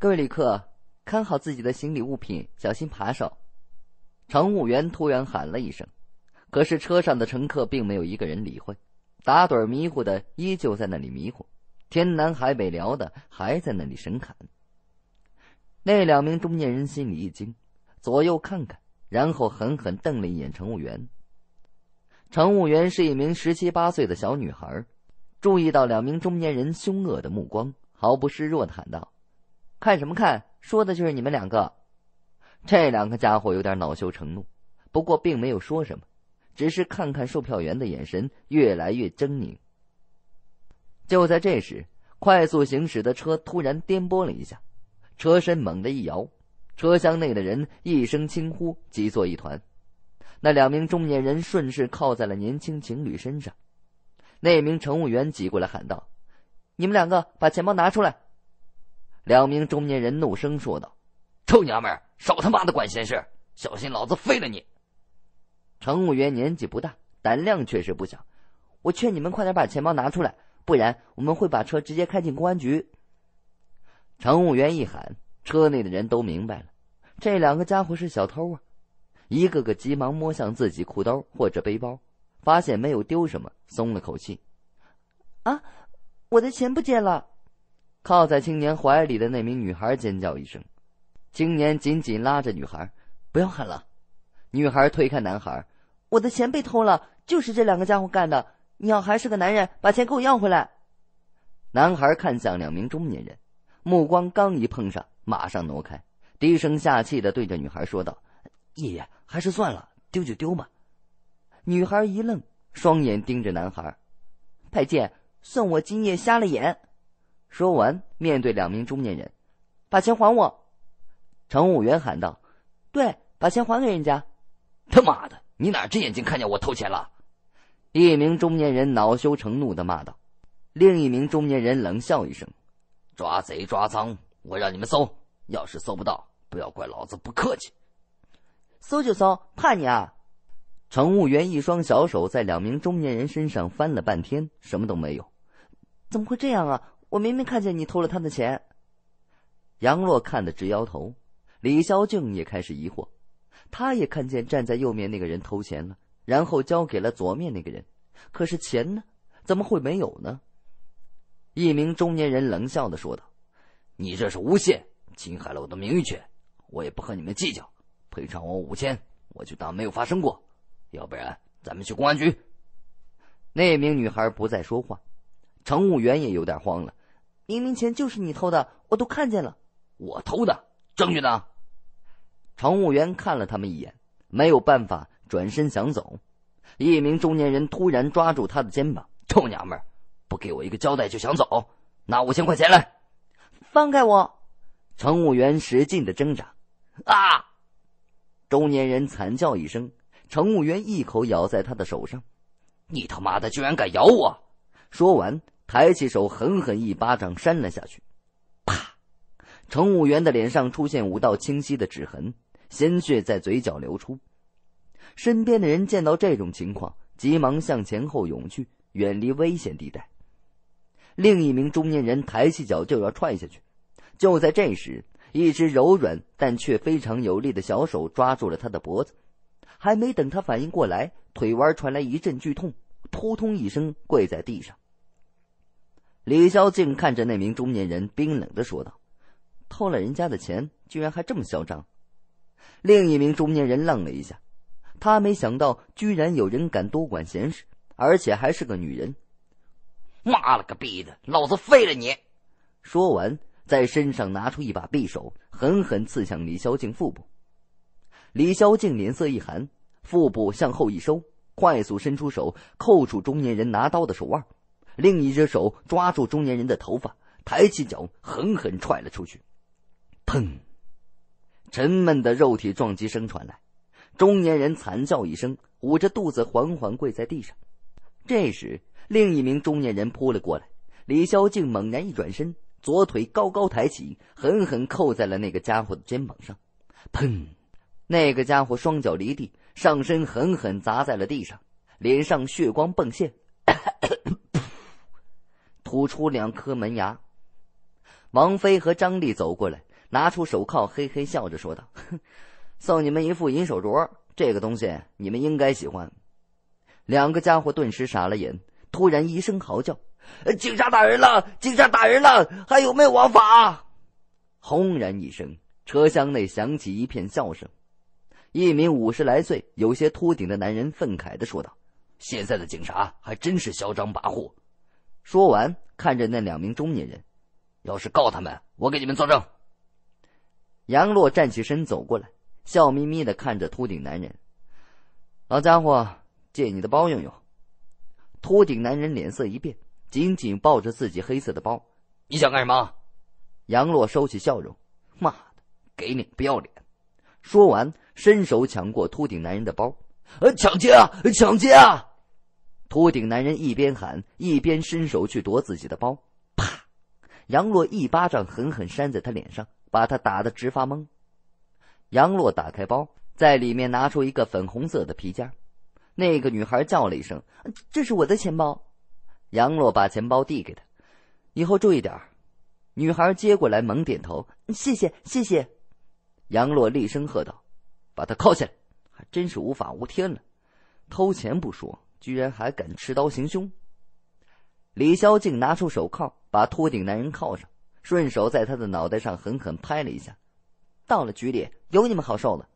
各位旅客，看好自己的行李物品，小心扒手。乘务员突然喊了一声，可是车上的乘客并没有一个人理会，打盹迷糊的依旧在那里迷糊，天南海北聊的还在那里神侃。那两名中年人心里一惊，左右看看，然后狠狠瞪了一眼乘务员。乘务员是一名十七八岁的小女孩，注意到两名中年人凶恶的目光，毫不示弱的喊道。看什么看？说的就是你们两个，这两个家伙有点恼羞成怒，不过并没有说什么，只是看看售票员的眼神越来越狰狞。就在这时，快速行驶的车突然颠簸了一下，车身猛地一摇，车厢内的人一声轻呼，急作一团。那两名中年人顺势靠在了年轻情侣身上，那名乘务员挤过来喊道：“你们两个把钱包拿出来。”两名中年人怒声说道：“臭娘们儿，少他妈的管闲事，小心老子废了你！”乘务员年纪不大，胆量确实不小。我劝你们快点把钱包拿出来，不然我们会把车直接开进公安局。乘务员一喊，车内的人都明白了，这两个家伙是小偷啊！一个个急忙摸向自己裤兜或者背包，发现没有丢什么，松了口气。啊，我的钱不见了！靠在青年怀里的那名女孩尖叫一声，青年紧紧拉着女孩：“不要喊了。”女孩推开男孩：“我的钱被偷了，就是这两个家伙干的。你要还是个男人，把钱给我要回来。”男孩看向两名中年人，目光刚一碰上，马上挪开，低声下气的对着女孩说道：“爷爷，还是算了，丢就丢吧。”女孩一愣，双眼盯着男孩：“派剑，算我今夜瞎了眼。”说完，面对两名中年人，把钱还我！乘务员喊道：“对，把钱还给人家！”他妈的，你哪只眼睛看见我偷钱了？”一名中年人恼羞成怒的骂道。另一名中年人冷笑一声：“抓贼抓赃，我让你们搜，要是搜不到，不要怪老子不客气。”“搜就搜，怕你啊？”乘务员一双小手在两名中年人身上翻了半天，什么都没有。怎么会这样啊？我明明看见你偷了他的钱。杨洛看得直摇头，李霄静也开始疑惑，他也看见站在右面那个人偷钱了，然后交给了左面那个人，可是钱呢？怎么会没有呢？一名中年人冷笑的说道：“你这是诬陷，侵害了我的名誉权，我也不和你们计较，赔偿我五千，我就当没有发生过。要不然咱们去公安局。”那名女孩不再说话，乘务员也有点慌了。明明钱就是你偷的，我都看见了。我偷的，证据呢？乘务员看了他们一眼，没有办法，转身想走。一名中年人突然抓住他的肩膀：“臭娘们不给我一个交代就想走？拿五千块钱来！放开我！”乘务员使劲的挣扎。啊！中年人惨叫一声，乘务员一口咬在他的手上。你他妈的居然敢咬我！说完。抬起手，狠狠一巴掌扇了下去，啪！乘务员的脸上出现五道清晰的指痕，鲜血在嘴角流出。身边的人见到这种情况，急忙向前后涌去，远离危险地带。另一名中年人抬起脚就要踹下去，就在这时，一只柔软但却非常有力的小手抓住了他的脖子，还没等他反应过来，腿弯传来一阵剧痛，扑通一声跪在地上。李萧静看着那名中年人，冰冷的说道：“偷了人家的钱，居然还这么嚣张！”另一名中年人愣了一下，他没想到居然有人敢多管闲事，而且还是个女人。妈了个逼的，老子废了你！说完，在身上拿出一把匕首，狠狠刺向李萧静腹部。李萧静脸色一寒，腹部向后一收，快速伸出手扣住中年人拿刀的手腕。另一只手抓住中年人的头发，抬起脚狠狠踹了出去，“砰！”沉闷的肉体撞击声传来，中年人惨叫一声，捂着肚子缓缓跪在地上。这时，另一名中年人扑了过来，李潇静猛然一转身，左腿高高抬起，狠狠扣在了那个家伙的肩膀上，“砰！”那个家伙双脚离地，上身狠狠砸在了地上，脸上血光迸现。吐出两颗门牙，王菲和张丽走过来，拿出手铐，嘿嘿笑着说道：“送你们一副银手镯，这个东西你们应该喜欢。”两个家伙顿时傻了眼，突然一声嚎叫：“警察打人了！警察打人了！还有没有王法？”轰然一声，车厢内响起一片笑声。一名五十来岁、有些秃顶的男人愤慨的说道：“现在的警察还真是嚣张跋扈。”说完，看着那两名中年人，要是告他们，我给你们作证。杨洛站起身走过来，笑眯眯的看着秃顶男人：“老家伙，借你的包用用。”秃顶男人脸色一变，紧紧抱着自己黑色的包：“你想干什么？”杨洛收起笑容：“妈的，给你不要脸！”说完，伸手抢过秃顶男人的包：“呃，抢劫啊，抢劫啊！”秃顶男人一边喊一边伸手去夺自己的包，啪！杨洛一巴掌狠狠扇在他脸上，把他打得直发懵。杨洛打开包，在里面拿出一个粉红色的皮夹，那个女孩叫了一声：“这是我的钱包。”杨洛把钱包递给他，以后注意点女孩接过来猛点头：“谢谢谢谢。”杨洛厉声喝道：“把他铐起来！还真是无法无天了，偷钱不说。”居然还敢持刀行凶！李霄静拿出手铐，把秃顶男人铐上，顺手在他的脑袋上狠狠拍了一下。到了局里，有你们好受的！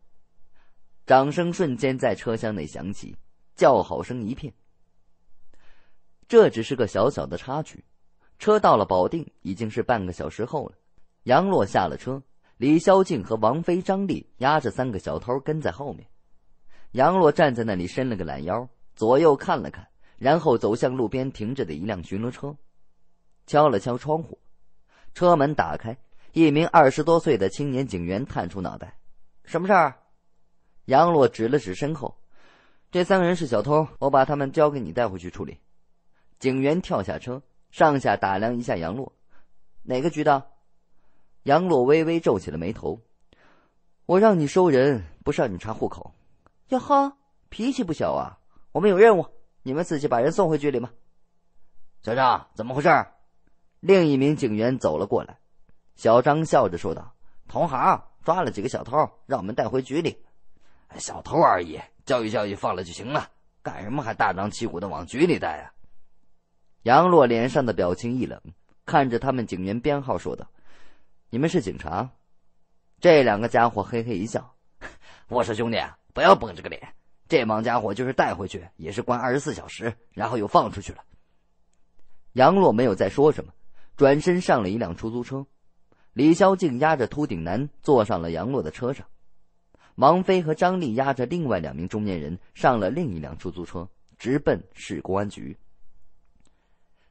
掌声瞬间在车厢内响起，叫好声一片。这只是个小小的插曲。车到了保定，已经是半个小时后了。杨洛下了车，李霄静和王菲、张丽押着三个小偷跟在后面。杨洛站在那里，伸了个懒腰。左右看了看，然后走向路边停着的一辆巡逻车，敲了敲窗户，车门打开，一名二十多岁的青年警员探出脑袋：“什么事儿？”杨洛指了指身后：“这三个人是小偷，我把他们交给你带回去处理。”警员跳下车，上下打量一下杨洛：“哪个局的？”杨洛微微皱起了眉头：“我让你收人，不是让你查户口。”“哟呵，脾气不小啊。”我们有任务，你们自己把人送回局里吧。小张，怎么回事？另一名警员走了过来，小张笑着说道：“同行抓了几个小偷，让我们带回局里。小偷而已，教育教育，放了就行了。干什么还大张旗鼓的往局里带啊？”杨洛脸上的表情一冷，看着他们警员编号说道：“你们是警察？”这两个家伙嘿嘿一笑：“我说兄弟，不要绷着个脸。”这帮家伙就是带回去，也是关二十四小时，然后又放出去了。杨洛没有再说什么，转身上了一辆出租车。李小静压着秃顶男坐上了杨洛的车上，王飞和张丽压着另外两名中年人上了另一辆出租车，直奔市公安局。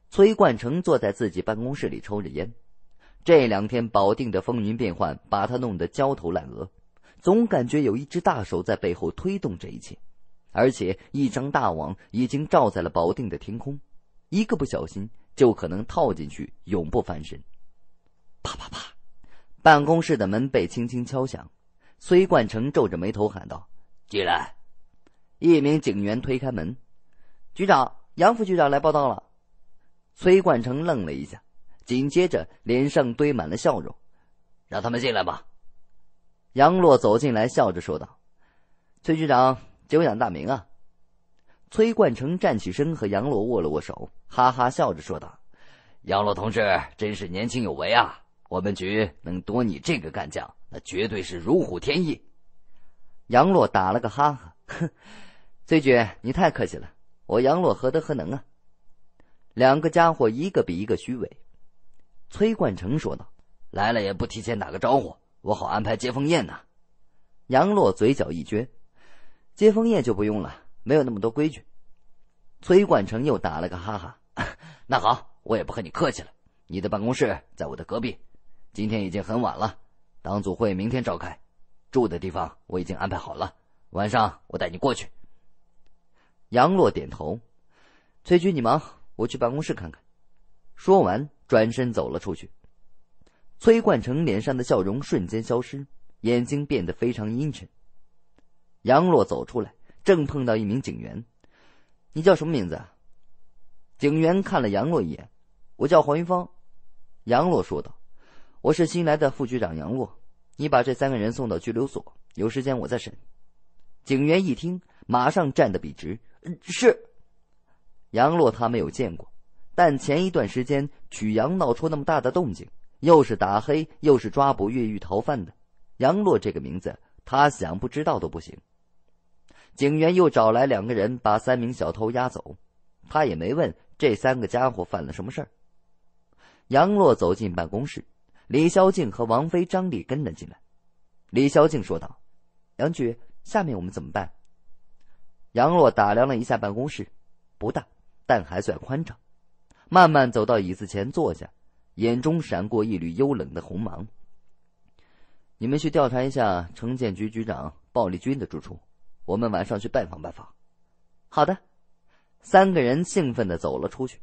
崔冠成坐在自己办公室里抽着烟，这两天保定的风云变幻把他弄得焦头烂额，总感觉有一只大手在背后推动这一切。而且一张大网已经罩在了保定的天空，一个不小心就可能套进去，永不翻身。啪啪啪！办公室的门被轻轻敲响，崔冠成皱着眉头喊道：“进来！”一名警员推开门，局长杨副局长来报道了。崔冠成愣了一下，紧接着脸上堆满了笑容：“让他们进来吧。”杨洛走进来，笑着说道：“崔局长。”久仰大名啊！崔冠成站起身，和杨洛握了握手，哈哈笑着说道：“杨洛同志真是年轻有为啊！我们局能多你这个干将，那绝对是如虎添翼。”杨洛打了个哈哈，哼：“崔局，你太客气了，我杨洛何德何能啊？”两个家伙一个比一个虚伪，崔冠成说道：“来了也不提前打个招呼，我好安排接风宴呢。”杨洛嘴角一撅。接风宴就不用了，没有那么多规矩。崔冠成又打了个哈哈。那好，我也不和你客气了。你的办公室在我的隔壁。今天已经很晚了，党组会明天召开。住的地方我已经安排好了，晚上我带你过去。杨洛点头。崔局，你忙，我去办公室看看。说完，转身走了出去。崔冠成脸上的笑容瞬间消失，眼睛变得非常阴沉。杨洛走出来，正碰到一名警员。“你叫什么名字？”警员看了杨洛一眼。“我叫黄云芳。”杨洛说道，“我是新来的副局长杨洛，你把这三个人送到拘留所，有时间我再审。”警员一听，马上站得笔直。“是。”杨洛他没有见过，但前一段时间曲阳闹出那么大的动静，又是打黑，又是抓捕越狱逃犯的，杨洛这个名字，他想不知道都不行。警员又找来两个人，把三名小偷押走。他也没问这三个家伙犯了什么事儿。杨洛走进办公室，李霄静和王菲、张丽跟了进来。李霄静说道：“杨局，下面我们怎么办？”杨洛打量了一下办公室，不大，但还算宽敞。慢慢走到椅子前坐下，眼中闪过一缕幽冷的红芒。“你们去调查一下城建局局长鲍立军的住处。”我们晚上去拜访拜访。好的，三个人兴奋的走了出去。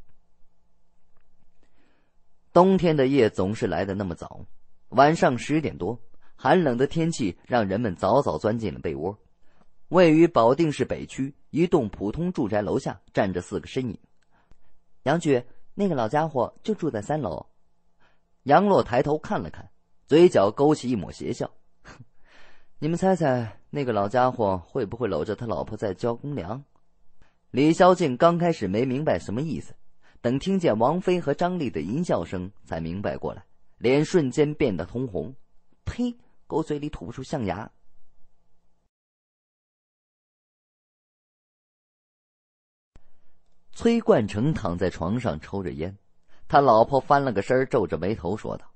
冬天的夜总是来的那么早，晚上十点多，寒冷的天气让人们早早钻进了被窝。位于保定市北区一栋普通住宅楼下站着四个身影。杨局，那个老家伙就住在三楼。杨洛抬头看了看，嘴角勾起一抹邪笑。你们猜猜，那个老家伙会不会搂着他老婆在交公粮？李霄敬刚开始没明白什么意思，等听见王菲和张丽的淫笑声，才明白过来，脸瞬间变得通红。呸！狗嘴里吐不出象牙。崔冠成躺在床上抽着烟，他老婆翻了个身，皱着眉头说道：“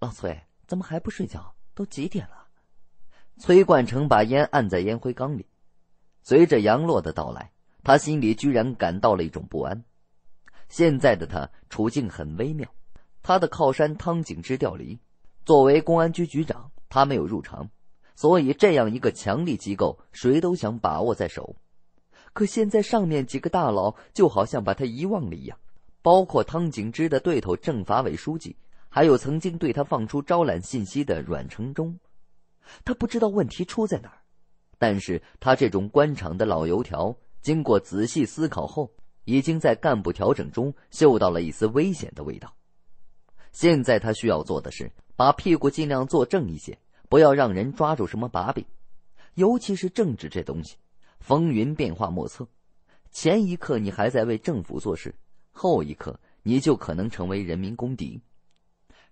老崔，怎么还不睡觉？都几点了？”崔冠成把烟按在烟灰缸里，随着杨洛的到来，他心里居然感到了一种不安。现在的他处境很微妙，他的靠山汤景之调离，作为公安局局长，他没有入常，所以这样一个强力机构，谁都想把握在手。可现在上面几个大佬就好像把他遗忘了一样，包括汤景之的对头政法委书记，还有曾经对他放出招揽信息的阮成忠。他不知道问题出在哪儿，但是他这种官场的老油条，经过仔细思考后，已经在干部调整中嗅到了一丝危险的味道。现在他需要做的是，把屁股尽量坐正一些，不要让人抓住什么把柄。尤其是政治这东西，风云变化莫测，前一刻你还在为政府做事，后一刻你就可能成为人民公敌。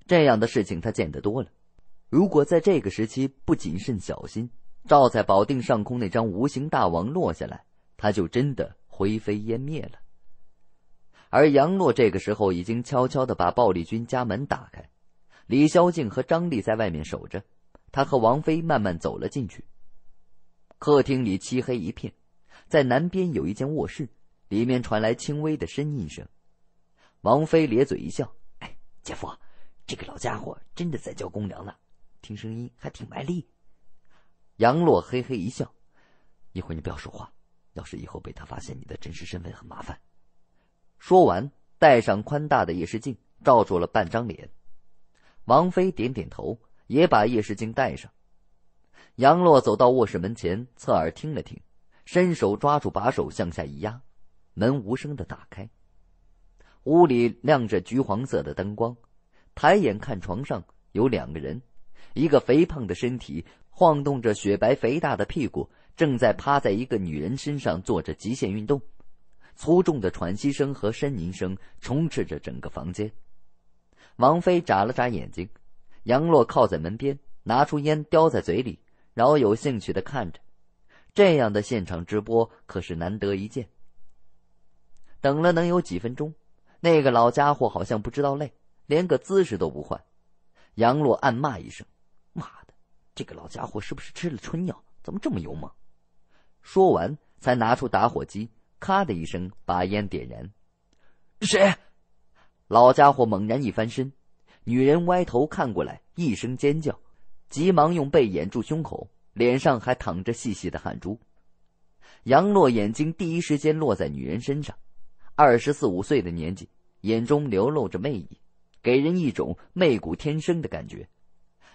这样的事情他见得多了。如果在这个时期不谨慎小心，照在保定上空那张无形大网落下来，他就真的灰飞烟灭了。而杨洛这个时候已经悄悄的把暴力军家门打开，李霄静和张丽在外面守着，他和王菲慢慢走了进去。客厅里漆黑一片，在南边有一间卧室，里面传来轻微的呻吟声。王菲咧嘴一笑：“哎，姐夫，这个老家伙真的在交公粮呢。”听声音还挺卖力，杨洛嘿嘿一笑，一会儿你不要说话，要是以后被他发现你的真实身份，很麻烦。说完，戴上宽大的夜视镜，罩住了半张脸。王菲点点头，也把夜视镜戴上。杨洛走到卧室门前，侧耳听了听，伸手抓住把手向下一压，门无声的打开。屋里亮着橘黄色的灯光，抬眼看床上有两个人。一个肥胖的身体晃动着雪白肥大的屁股，正在趴在一个女人身上做着极限运动，粗重的喘息声和呻吟声充斥着整个房间。王菲眨了眨眼睛，杨洛靠在门边，拿出烟叼在嘴里，饶有兴趣的看着。这样的现场直播可是难得一见。等了能有几分钟，那个老家伙好像不知道累，连个姿势都不换。杨洛暗骂一声。这个老家伙是不是吃了春药？怎么这么勇猛？说完，才拿出打火机，咔的一声把烟点燃。谁？老家伙猛然一翻身，女人歪头看过来，一声尖叫，急忙用背掩住胸口，脸上还淌着细细的汗珠。杨洛眼睛第一时间落在女人身上，二十四五岁的年纪，眼中流露着媚意，给人一种媚骨天生的感觉。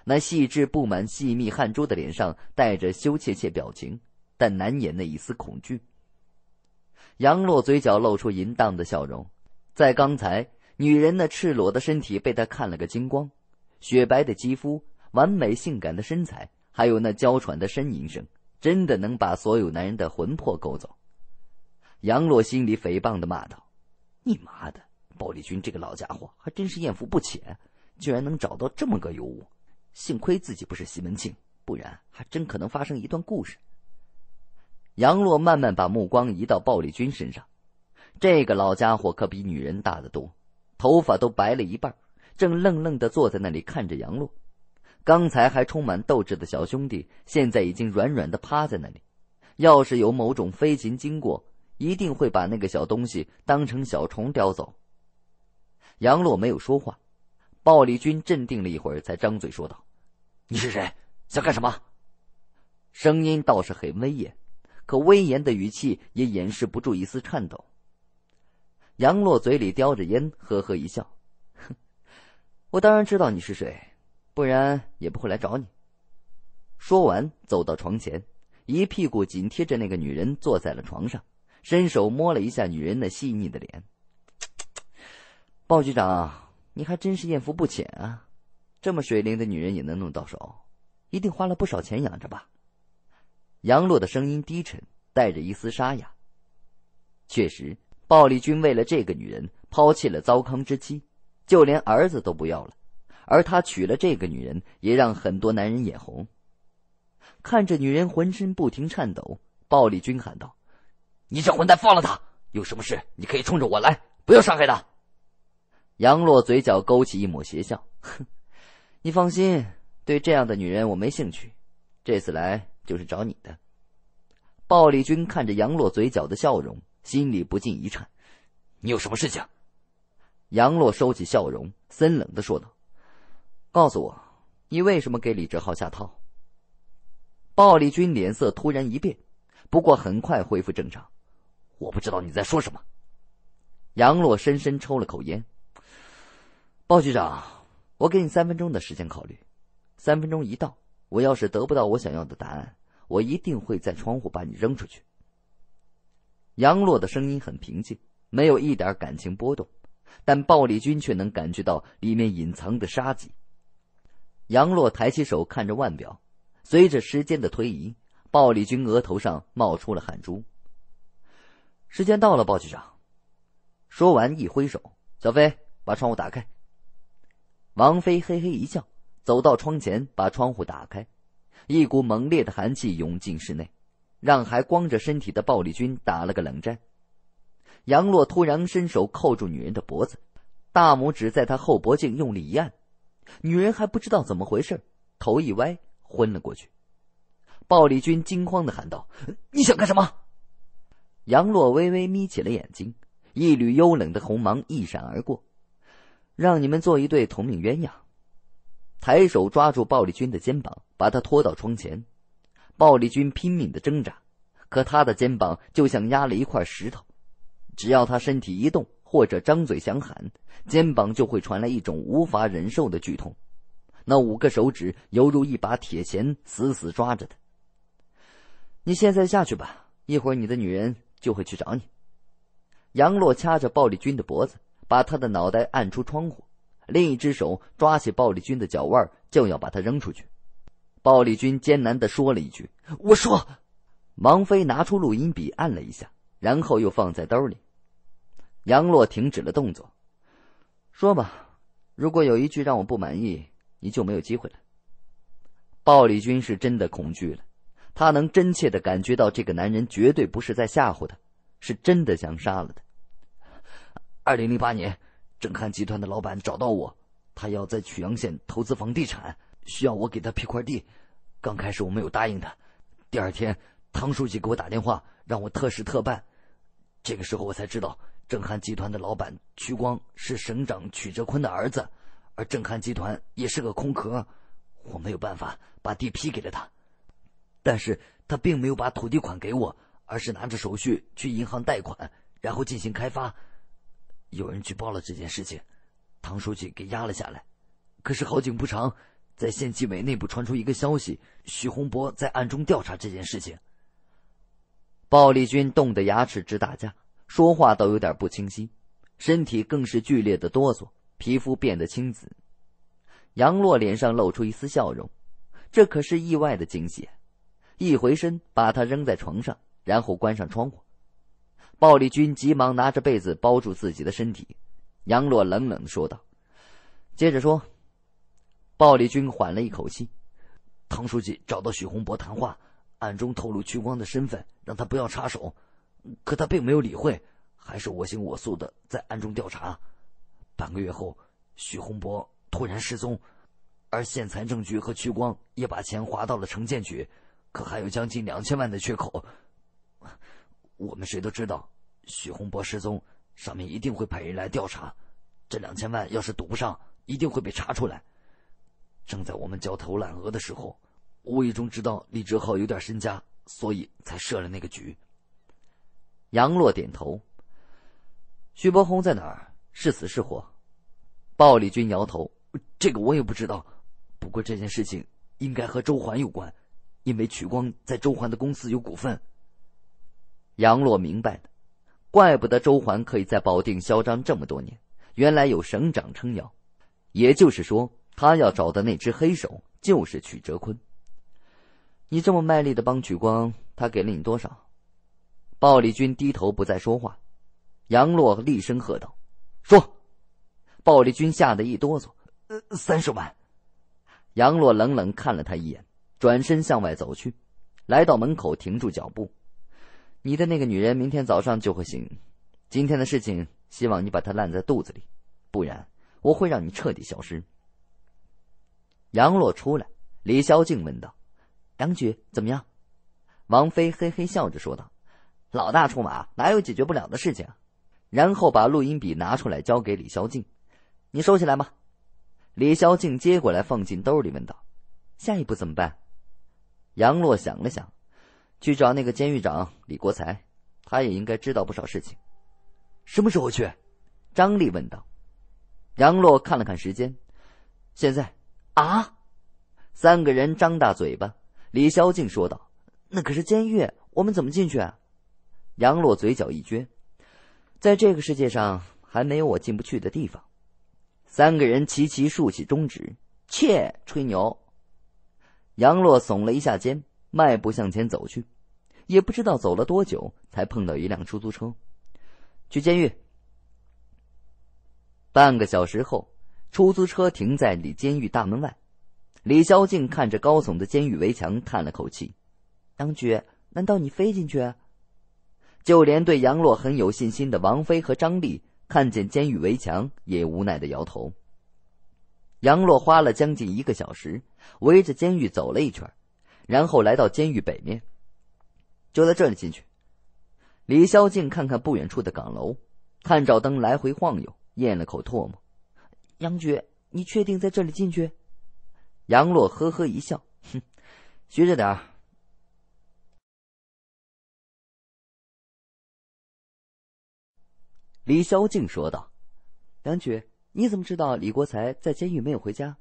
那细致布满细密汗珠的脸上带着羞怯怯表情，但难掩那一丝恐惧。杨洛嘴角露出淫荡的笑容，在刚才，女人那赤裸的身体被他看了个精光，雪白的肌肤，完美性感的身材，还有那娇喘的呻吟声，真的能把所有男人的魂魄勾走。杨洛心里诽谤的骂道：“你妈的，暴力军这个老家伙还真是艳福不浅，居然能找到这么个尤物。”幸亏自己不是西门庆，不然还真可能发生一段故事。杨洛慢慢把目光移到暴力军身上，这个老家伙可比女人大得多，头发都白了一半，正愣愣的坐在那里看着杨洛。刚才还充满斗志的小兄弟，现在已经软软的趴在那里。要是有某种飞禽经过，一定会把那个小东西当成小虫叼走。杨洛没有说话。鲍立军镇定了一会儿，才张嘴说道：“你是谁？想干什么？”声音倒是很威严，可威严的语气也掩饰不住一丝颤抖。杨洛嘴里叼着烟，呵呵一笑：“哼，我当然知道你是谁，不然也不会来找你。”说完，走到床前，一屁股紧贴着那个女人坐在了床上，伸手摸了一下女人那细腻的脸。“鲍局长。”你还真是艳福不浅啊，这么水灵的女人也能弄到手，一定花了不少钱养着吧？杨洛的声音低沉，带着一丝沙哑。确实，暴力军为了这个女人抛弃了糟糠之妻，就连儿子都不要了，而他娶了这个女人，也让很多男人眼红。看着女人浑身不停颤抖，暴力军喊道：“你这混蛋，放了她！有什么事你可以冲着我来，不要伤害她。”杨洛嘴角勾起一抹邪笑，哼，你放心，对这样的女人我没兴趣。这次来就是找你的。鲍力君看着杨洛嘴角的笑容，心里不禁一颤。你有什么事情？杨洛收起笑容，森冷的说道：“告诉我，你为什么给李哲浩下套？”鲍力君脸色突然一变，不过很快恢复正常。我不知道你在说什么。杨洛深深抽了口烟。鲍局长，我给你三分钟的时间考虑。三分钟一到，我要是得不到我想要的答案，我一定会在窗户把你扔出去。杨洛的声音很平静，没有一点感情波动，但鲍立军却能感觉到里面隐藏的杀机。杨洛抬起手看着腕表，随着时间的推移，鲍立军额头上冒出了汗珠。时间到了，鲍局长。说完，一挥手，小飞把窗户打开。王菲嘿嘿一笑，走到窗前，把窗户打开，一股猛烈的寒气涌进室内，让还光着身体的暴力军打了个冷战。杨洛突然伸手扣住女人的脖子，大拇指在她后脖颈用力一按，女人还不知道怎么回事，头一歪，昏了过去。暴力军惊慌的喊道：“你想干什么？”杨洛微微眯起了眼睛，一缕幽冷的红芒一闪而过。让你们做一对同命鸳鸯。抬手抓住暴力军的肩膀，把他拖到窗前。暴力军拼命的挣扎，可他的肩膀就像压了一块石头。只要他身体一动，或者张嘴想喊，肩膀就会传来一种无法忍受的剧痛。那五个手指犹如一把铁钳，死死抓着他。你现在下去吧，一会儿你的女人就会去找你。杨洛掐着暴力军的脖子。把他的脑袋按出窗户，另一只手抓起暴力军的脚腕，就要把他扔出去。暴力军艰难的说了一句：“我说。”王菲拿出录音笔按了一下，然后又放在兜里。杨洛停止了动作，说：“吧，如果有一句让我不满意，你就没有机会了。”暴力军是真的恐惧了，他能真切的感觉到这个男人绝对不是在吓唬他，是真的想杀了他。二零零八年，正汉集团的老板找到我，他要在曲阳县投资房地产，需要我给他批块地。刚开始我没有答应他，第二天唐书记给我打电话，让我特事特办。这个时候我才知道，正汉集团的老板曲光是省长曲哲坤的儿子，而正汉集团也是个空壳。我没有办法把地批给了他，但是他并没有把土地款给我，而是拿着手续去银行贷款，然后进行开发。有人举报了这件事情，唐书记给压了下来。可是好景不长，在县纪委内部传出一个消息，徐洪博在暗中调查这件事情。鲍力军冻得牙齿直打架，说话都有点不清晰，身体更是剧烈的哆嗦，皮肤变得青紫。杨洛脸上露出一丝笑容，这可是意外的惊喜。一回身，把他扔在床上，然后关上窗户。鲍力军急忙拿着被子包住自己的身体，杨洛冷冷的说道：“接着说。”鲍力军缓了一口气：“唐书记找到许洪博谈话，暗中透露屈光的身份，让他不要插手，可他并没有理会，还是我行我素的在暗中调查。半个月后，许洪博突然失踪，而县财政局和屈光也把钱划到了城建局，可还有将近两千万的缺口。”我们谁都知道，许洪博失踪，上面一定会派人来调查。这两千万要是赌不上，一定会被查出来。正在我们焦头烂额的时候，无意中知道李哲浩有点身家，所以才设了那个局。杨洛点头。徐伯宏在哪儿？是死是活？鲍立军摇头，这个我也不知道。不过这件事情应该和周环有关，因为曲光在周环的公司有股份。杨洛明白了，怪不得周环可以在保定嚣张这么多年，原来有省长撑腰。也就是说，他要找的那只黑手就是曲哲坤。你这么卖力的帮曲光，他给了你多少？鲍立军低头不再说话。杨洛厉声喝道：“说！”鲍立军吓得一哆嗦：“呃，三十万。”杨洛冷冷看了他一眼，转身向外走去，来到门口停住脚步。你的那个女人明天早上就会醒，今天的事情希望你把她烂在肚子里，不然我会让你彻底消失。杨洛出来，李萧静问道：“杨局怎么样？”王菲嘿嘿笑着说道：“老大出马，哪有解决不了的事情。”然后把录音笔拿出来交给李萧静：“你收起来吧。”李萧静接过来放进兜里，问道：“下一步怎么办？”杨洛想了想。去找那个监狱长李国才，他也应该知道不少事情。什么时候去？张丽问道。杨洛看了看时间，现在。啊！三个人张大嘴巴。李萧静说道：“那可是监狱，我们怎么进去？”啊？杨洛嘴角一撅：“在这个世界上，还没有我进不去的地方。”三个人齐齐竖起中指。切，吹牛！杨洛耸了一下肩。迈步向前走去，也不知道走了多久，才碰到一辆出租车。去监狱。半个小时后，出租车停在李监狱大门外。李霄静看着高耸的监狱围墙，叹了口气：“杨局，难道你飞进去？”就连对杨洛很有信心的王菲和张丽，看见监狱围墙也无奈的摇头。杨洛花了将近一个小时，围着监狱走了一圈。然后来到监狱北面，就在这里进去。李萧敬看看不远处的岗楼，探照灯来回晃悠，咽了口唾沫：“杨爵，你确定在这里进去？”杨洛呵呵一笑，哼，学着点儿。”李萧敬说道：“杨爵，你怎么知道李国才在监狱没有回家？”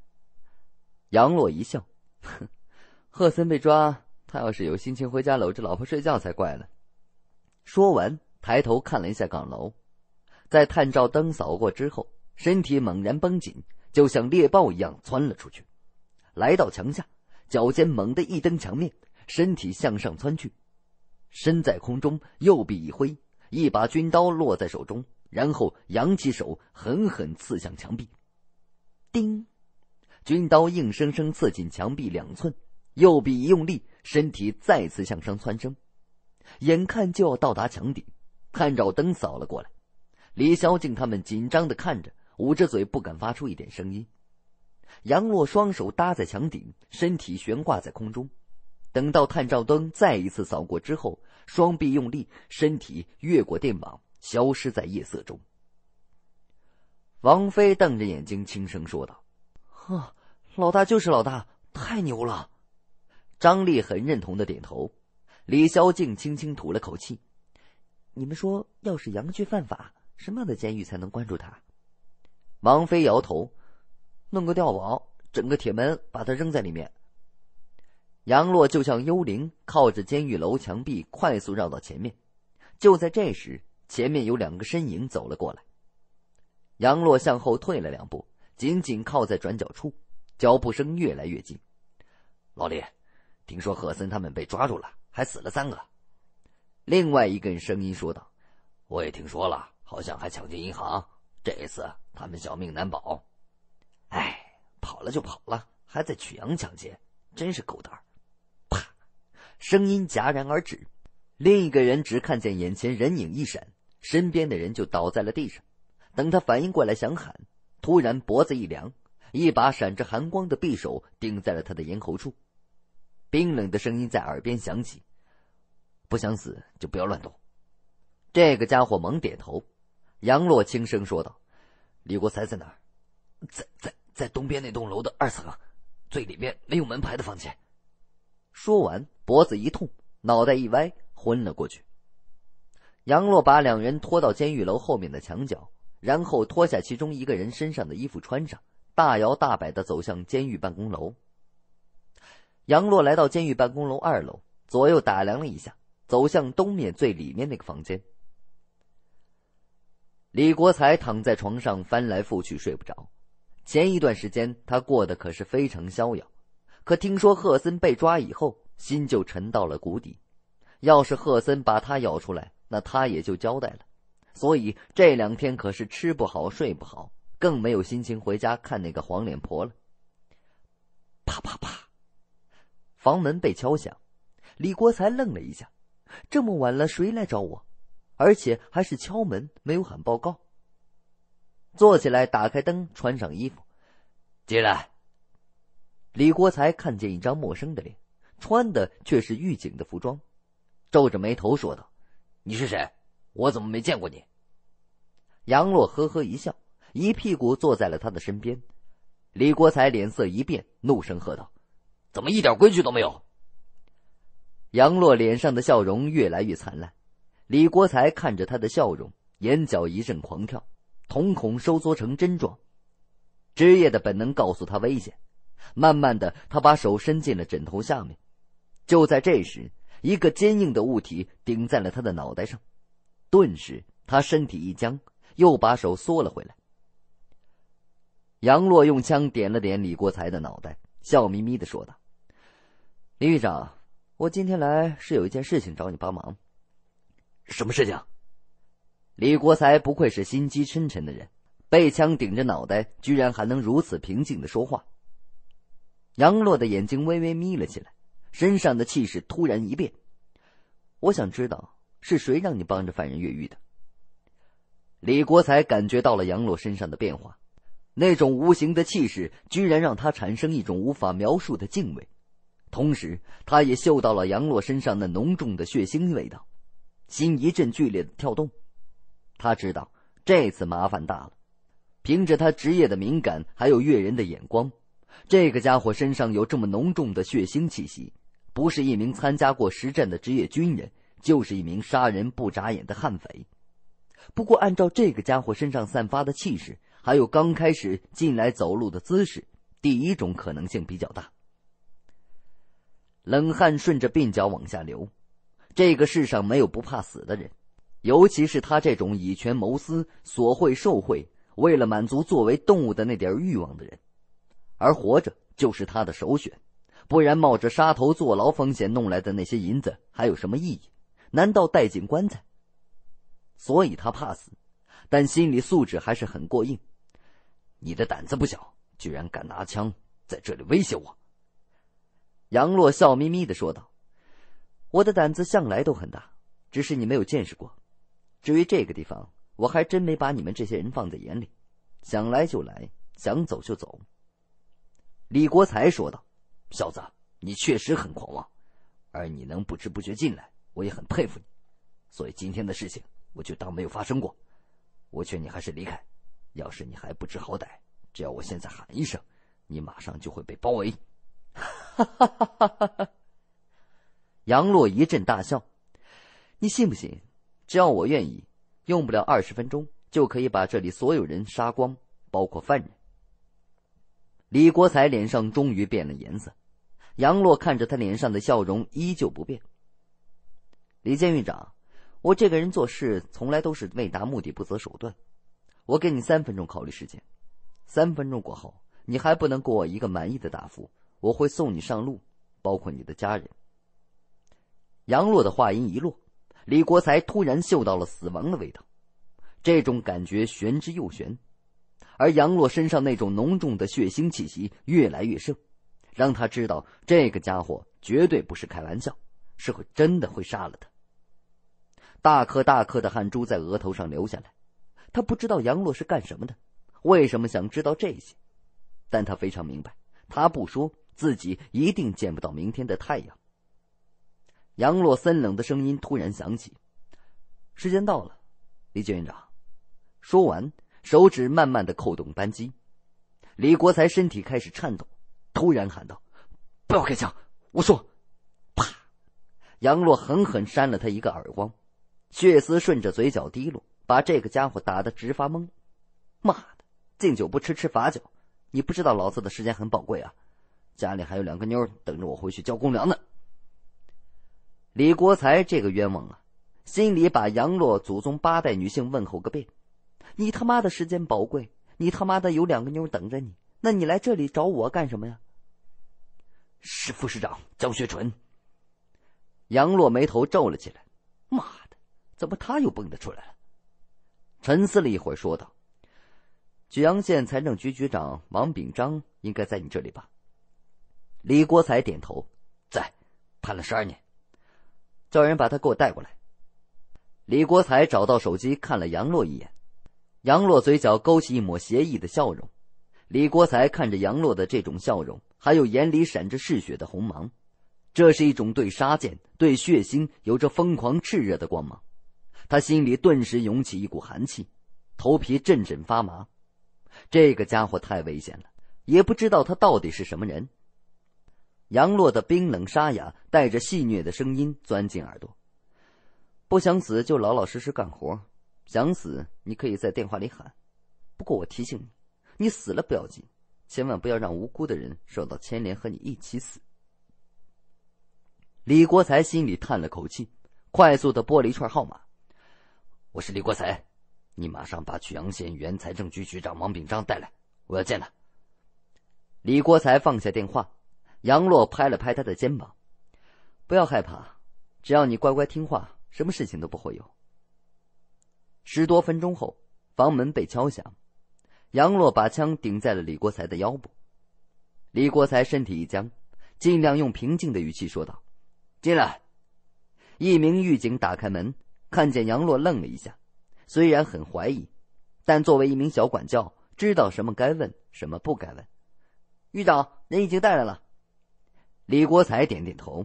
杨洛一笑，哼。赫森被抓，他要是有心情回家搂着老婆睡觉才怪呢。说完，抬头看了一下岗楼，在探照灯扫过之后，身体猛然绷紧，就像猎豹一样窜了出去。来到墙下，脚尖猛地一蹬墙面，身体向上窜去，身在空中，右臂一挥，一把军刀落在手中，然后扬起手，狠狠刺向墙壁。叮，军刀硬生生刺进墙壁两寸。右臂一用力，身体再次向上蹿升，眼看就要到达墙顶，探照灯扫了过来。李小静他们紧张的看着，捂着嘴不敢发出一点声音。杨洛双手搭在墙顶，身体悬挂在空中。等到探照灯再一次扫过之后，双臂用力，身体越过电网，消失在夜色中。王菲瞪着眼睛，轻声说道：“呵，老大就是老大，太牛了！”张丽很认同的点头，李萧静轻轻吐了口气：“你们说，要是杨去犯法，什么样的监狱才能关住他？”王菲摇头：“弄个吊网，整个铁门，把他扔在里面。”杨洛就像幽灵，靠着监狱楼墙壁快速绕到前面。就在这时，前面有两个身影走了过来，杨洛向后退了两步，紧紧靠在转角处。脚步声越来越近，老李。听说赫森他们被抓住了，还死了三个。另外一个人声音说道：“我也听说了，好像还抢劫银行。这一次他们小命难保。”哎，跑了就跑了，还在曲阳抢劫，真是够胆儿！啪，声音戛然而止。另一个人只看见眼前人影一闪，身边的人就倒在了地上。等他反应过来想喊，突然脖子一凉，一把闪着寒光的匕首钉在了他的咽喉处。冰冷的声音在耳边响起：“不想死就不要乱动。”这个家伙猛点头。杨洛轻声说道：“李国才在哪儿？”“在在在东边那栋楼的二层，最里面没有门牌的房间。”说完，脖子一痛，脑袋一歪，昏了过去。杨洛把两人拖到监狱楼后面的墙角，然后脱下其中一个人身上的衣服穿上，大摇大摆的走向监狱办公楼。杨洛来到监狱办公楼二楼，左右打量了一下，走向东面最里面那个房间。李国才躺在床上翻来覆去睡不着。前一段时间他过得可是非常逍遥，可听说贺森被抓以后，心就沉到了谷底。要是贺森把他咬出来，那他也就交代了。所以这两天可是吃不好睡不好，更没有心情回家看那个黄脸婆了。啪啪啪！房门被敲响，李国才愣了一下。这么晚了，谁来找我？而且还是敲门，没有喊报告。坐起来，打开灯，穿上衣服，进来。李国才看见一张陌生的脸，穿的却是狱警的服装，皱着眉头说道：“你是谁？我怎么没见过你？”杨洛呵呵一笑，一屁股坐在了他的身边。李国才脸色一变，怒声喝道：“！”怎么一点规矩都没有？杨洛脸上的笑容越来越灿烂，李国才看着他的笑容，眼角一阵狂跳，瞳孔收缩成针状，职业的本能告诉他危险。慢慢的，他把手伸进了枕头下面，就在这时，一个坚硬的物体顶在了他的脑袋上，顿时他身体一僵，又把手缩了回来。杨洛用枪点了点李国才的脑袋，笑眯眯的说道。李狱长，我今天来是有一件事情找你帮忙。什么事情？李国才不愧是心机深沉的人，被枪顶着脑袋，居然还能如此平静的说话。杨洛的眼睛微微眯了起来，身上的气势突然一变。我想知道是谁让你帮着犯人越狱的。李国才感觉到了杨洛身上的变化，那种无形的气势，居然让他产生一种无法描述的敬畏。同时，他也嗅到了杨洛身上那浓重的血腥味道，心一阵剧烈的跳动。他知道这次麻烦大了。凭着他职业的敏感，还有阅人的眼光，这个家伙身上有这么浓重的血腥气息，不是一名参加过实战的职业军人，就是一名杀人不眨眼的悍匪。不过，按照这个家伙身上散发的气势，还有刚开始进来走路的姿势，第一种可能性比较大。冷汗顺着鬓角往下流，这个世上没有不怕死的人，尤其是他这种以权谋私、索贿受贿，为了满足作为动物的那点欲望的人，而活着就是他的首选，不然冒着杀头坐牢风险弄来的那些银子还有什么意义？难道带进棺材？所以他怕死，但心理素质还是很过硬。你的胆子不小，居然敢拿枪在这里威胁我。杨洛笑眯眯的说道：“我的胆子向来都很大，只是你没有见识过。至于这个地方，我还真没把你们这些人放在眼里，想来就来，想走就走。”李国才说道：“小子，你确实很狂妄，而你能不知不觉进来，我也很佩服你。所以今天的事情，我就当没有发生过。我劝你还是离开。要是你还不知好歹，只要我现在喊一声，你马上就会被包围。”哈哈哈哈哈！杨洛一阵大笑。你信不信？只要我愿意，用不了二十分钟，就可以把这里所有人杀光，包括犯人。李国才脸上终于变了颜色。杨洛看着他脸上的笑容依旧不变。李监狱长，我这个人做事从来都是为达目的不择手段。我给你三分钟考虑时间，三分钟过后，你还不能给我一个满意的答复。我会送你上路，包括你的家人。杨洛的话音一落，李国才突然嗅到了死亡的味道，这种感觉玄之又玄。而杨洛身上那种浓重的血腥气息越来越盛，让他知道这个家伙绝对不是开玩笑，是会真的会杀了他。大颗大颗的汗珠在额头上流下来，他不知道杨洛是干什么的，为什么想知道这些，但他非常明白，他不说。自己一定见不到明天的太阳。杨洛森冷的声音突然响起：“时间到了，李军长。”说完，手指慢慢的扣动扳机。李国才身体开始颤抖，突然喊道：“不要开枪！我说。”啪！杨洛狠狠扇了他一个耳光，血丝顺着嘴角滴落，把这个家伙打得直发懵。“妈的，敬酒不吃吃罚酒！你不知道老子的时间很宝贵啊！”家里还有两个妞等着我回去交公粮呢。李国才，这个冤枉啊！心里把杨洛祖宗八代女性问候个遍。你他妈的时间宝贵，你他妈的有两个妞等着你，那你来这里找我干什么呀？是副市长张学纯。杨洛眉头皱了起来：“妈的，怎么他又蹦得出来了？”沉思了一会儿，说道：“曲阳县财政局局长王炳章应该在你这里吧？”李国才点头，在判了十二年。叫人把他给我带过来。李国才找到手机，看了杨洛一眼。杨洛嘴角勾起一抹邪意的笑容。李国才看着杨洛的这种笑容，还有眼里闪着嗜血的红芒，这是一种对杀剑、对血腥有着疯狂炽热的光芒。他心里顿时涌起一股寒气，头皮阵阵发麻。这个家伙太危险了，也不知道他到底是什么人。杨洛的冰冷沙哑、带着戏谑的声音钻进耳朵。不想死就老老实实干活，想死你可以在电话里喊。不过我提醒你，你死了不要紧，千万不要让无辜的人受到牵连和你一起死。李国才心里叹了口气，快速的拨了一串号码。我是李国才，你马上把曲阳县原财政局局长王炳章带来，我要见他。李国才放下电话。杨洛拍了拍他的肩膀：“不要害怕，只要你乖乖听话，什么事情都不会有。”十多分钟后，房门被敲响，杨洛把枪顶在了李国才的腰部。李国才身体一僵，尽量用平静的语气说道：“进来。”一名狱警打开门，看见杨洛愣了一下，虽然很怀疑，但作为一名小管教，知道什么该问，什么不该问。狱长，人已经带来了。李国才点点头，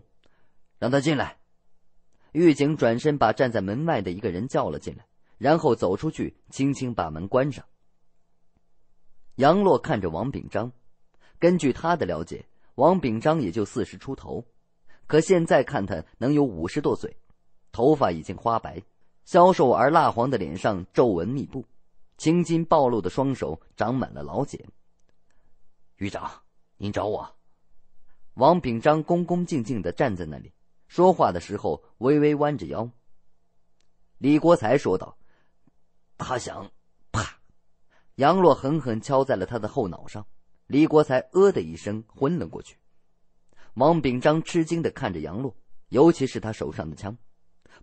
让他进来。狱警转身把站在门外的一个人叫了进来，然后走出去，轻轻把门关上。杨洛看着王炳章，根据他的了解，王炳章也就四十出头，可现在看他能有五十多岁，头发已经花白，消瘦而蜡黄的脸上皱纹密布，青筋暴露的双手长满了老茧。狱长，您找我。王炳章恭恭敬敬的站在那里，说话的时候微微弯着腰。李国才说道：“他想，啪！”杨洛狠狠敲在了他的后脑上，李国才“呃”的一声昏了过去。王炳章吃惊的看着杨洛，尤其是他手上的枪，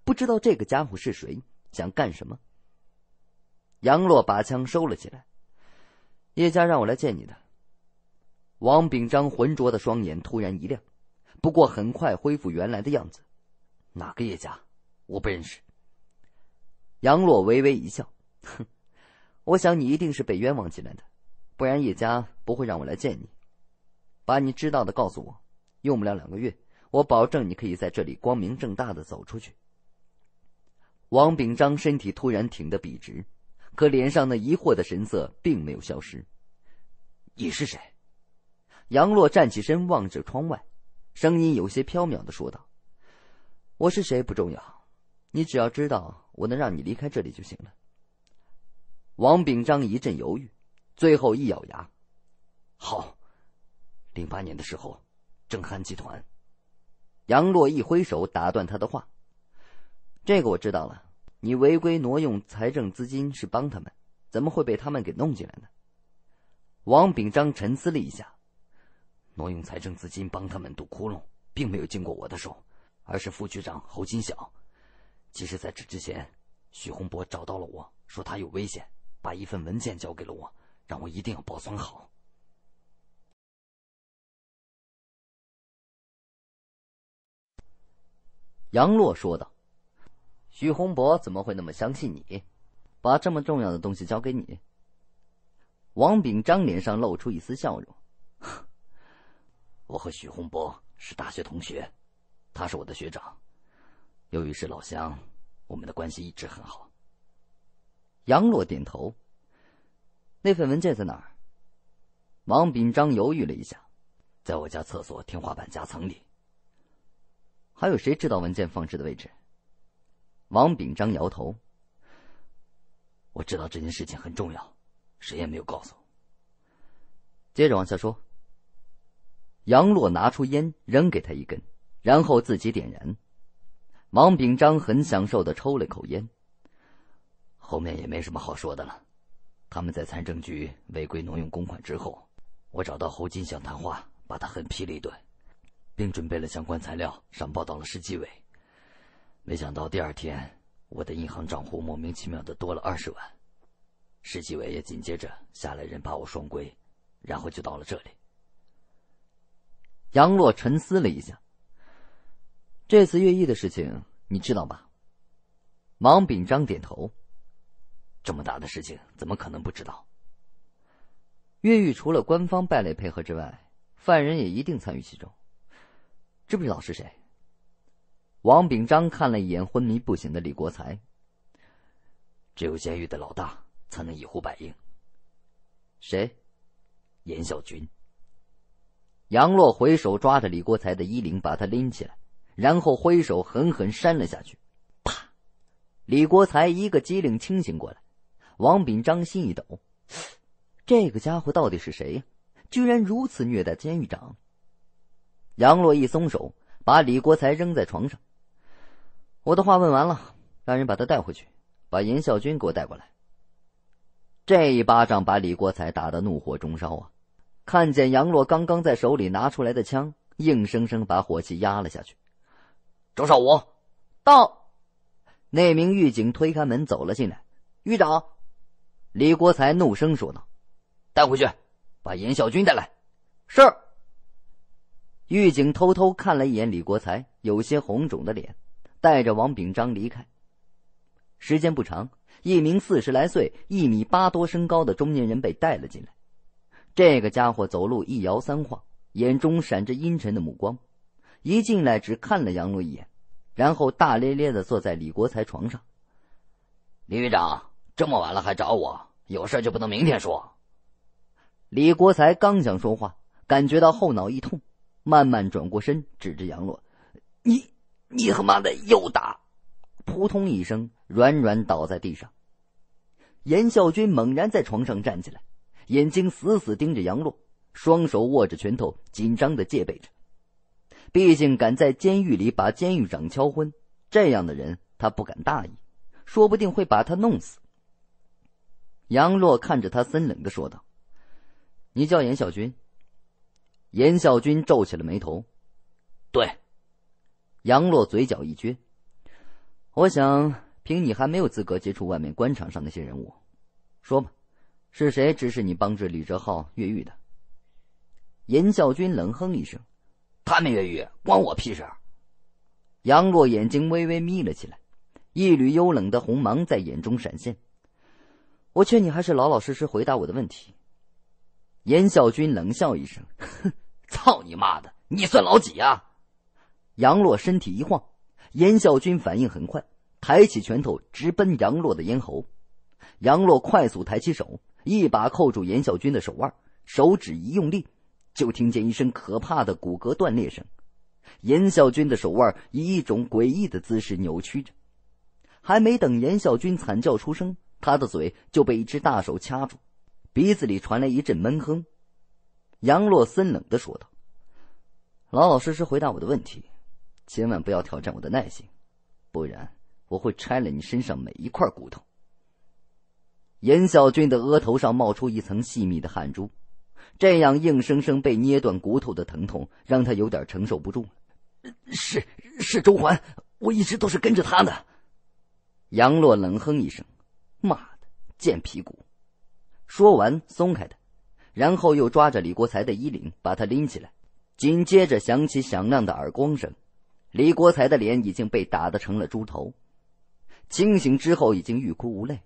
不知道这个家伙是谁，想干什么。杨洛把枪收了起来。叶家让我来见你的。王炳章浑浊的双眼突然一亮，不过很快恢复原来的样子。哪个叶家？我不认识。杨洛微微一笑，哼，我想你一定是被冤枉进来的，不然叶家不会让我来见你。把你知道的告诉我，用不了两个月，我保证你可以在这里光明正大的走出去。王炳章身体突然挺得笔直，可脸上那疑惑的神色并没有消失。你是谁？杨洛站起身，望着窗外，声音有些飘渺的说道：“我是谁不重要，你只要知道我能让你离开这里就行了。”王炳章一阵犹豫，最后一咬牙：“好。”零八年的时候，正汉集团。杨洛一挥手打断他的话：“这个我知道了，你违规挪用财政资金是帮他们，怎么会被他们给弄进来呢？”王炳章沉思了一下。挪用财政资金帮他们堵窟窿，并没有经过我的手，而是副局长侯金晓。其实，在这之前，许洪博找到了我，说他有危险，把一份文件交给了我，让我一定要保存好。杨洛说道：“许洪博怎么会那么相信你，把这么重要的东西交给你？”王炳章脸上露出一丝笑容。我和许洪波是大学同学，他是我的学长。由于是老乡，我们的关系一直很好。杨洛点头。那份文件在哪儿？王炳章犹豫了一下，在我家厕所天花板夹层里。还有谁知道文件放置的位置？王炳章摇头。我知道这件事情很重要，谁也没有告诉我。接着往下说。杨洛拿出烟扔给他一根，然后自己点燃。王炳章很享受的抽了口烟。后面也没什么好说的了。他们在财政局违规挪用公款之后，我找到侯金想谈话，把他狠批了一顿，并准备了相关材料上报到了市纪委。没想到第二天我的银行账户莫名其妙的多了二十万，市纪委也紧接着下来人把我双规，然后就到了这里。杨洛沉思了一下，这次越狱的事情你知道吧？王炳章点头。这么大的事情怎么可能不知道？越狱除了官方败类配合之外，犯人也一定参与其中。知不知道是谁？王炳章看了一眼昏迷不醒的李国才。只有监狱的老大才能一呼百应。谁？严小军。杨洛回手抓着李国才的衣领，把他拎起来，然后挥手狠狠扇了下去。啪！李国才一个机灵清醒过来。王炳章心一抖，这个家伙到底是谁呀？居然如此虐待监狱长！杨洛一松手，把李国才扔在床上。我的话问完了，让人把他带回去，把严小军给我带过来。这一巴掌把李国才打得怒火中烧啊！看见杨洛刚刚在手里拿出来的枪，硬生生把火气压了下去。周少武，到！那名狱警推开门走了进来。狱长，李国才怒声说道：“带回去，把严小军带来。”是。狱警偷偷看了一眼李国才有些红肿的脸，带着王炳章离开。时间不长，一名四十来岁、一米八多身高的中年人被带了进来。这个家伙走路一摇三晃，眼中闪着阴沉的目光，一进来只看了杨洛一眼，然后大咧咧的坐在李国才床上。李狱长，这么晚了还找我，有事就不能明天说？李国才刚想说话，感觉到后脑一痛，慢慢转过身，指着杨洛：“你，你他妈的又打！”扑通一声，软软倒在地上。严孝军猛然在床上站起来。眼睛死死盯着杨洛，双手握着拳头，紧张的戒备着。毕竟敢在监狱里把监狱长敲昏，这样的人他不敢大意，说不定会把他弄死。杨洛看着他森冷的说道：“你叫严小军。”严小军皱起了眉头：“对。”杨洛嘴角一撅：“我想，凭你还没有资格接触外面官场上那些人物。说吧。”是谁指使你帮助李哲浩越狱的？严孝军冷哼一声：“他们越狱关我屁事！”杨洛眼睛微微眯了起来，一缕幽冷的红芒在眼中闪现。我劝你还是老老实实回答我的问题。”严孝军冷笑一声：“哼，操你妈的，你算老几呀？”杨洛身体一晃，严孝军反应很快，抬起拳头直奔杨洛的咽喉。杨洛快速抬起手。一把扣住严小军的手腕，手指一用力，就听见一声可怕的骨骼断裂声。严小军的手腕以一种诡异的姿势扭曲着，还没等严小军惨叫出声，他的嘴就被一只大手掐住，鼻子里传来一阵闷哼。杨洛森冷的说道：“老老实实回答我的问题，千万不要挑战我的耐心，不然我会拆了你身上每一块骨头。”严小军的额头上冒出一层细密的汗珠，这样硬生生被捏断骨头的疼痛让他有点承受不住了。是是周环，我一直都是跟着他的。杨洛冷哼一声：“妈的，贱皮骨！”说完松开他，然后又抓着李国才的衣领把他拎起来，紧接着响起响亮的耳光声。李国才的脸已经被打得成了猪头，清醒之后已经欲哭无泪。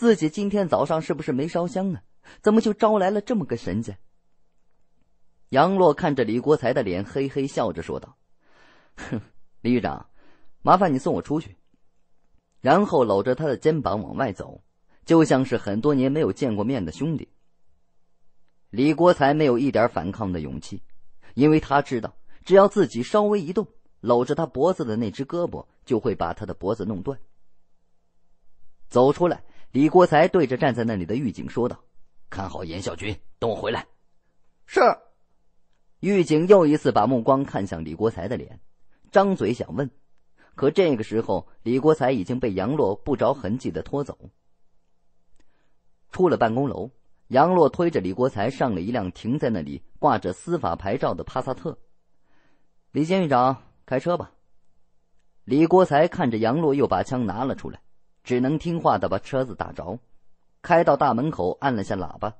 自己今天早上是不是没烧香啊？怎么就招来了这么个神仙？杨洛看着李国才的脸，嘿嘿笑着说道：“哼，李狱长，麻烦你送我出去。”然后搂着他的肩膀往外走，就像是很多年没有见过面的兄弟。李国才没有一点反抗的勇气，因为他知道，只要自己稍微一动，搂着他脖子的那只胳膊就会把他的脖子弄断。走出来。李国才对着站在那里的狱警说道：“看好严小军，等我回来。”是。狱警又一次把目光看向李国才的脸，张嘴想问，可这个时候李国才已经被杨洛不着痕迹的拖走。出了办公楼，杨洛推着李国才上了一辆停在那里挂着司法牌照的帕萨特。李监狱长，开车吧。李国才看着杨洛，又把枪拿了出来。只能听话的把车子打着，开到大门口，按了下喇叭，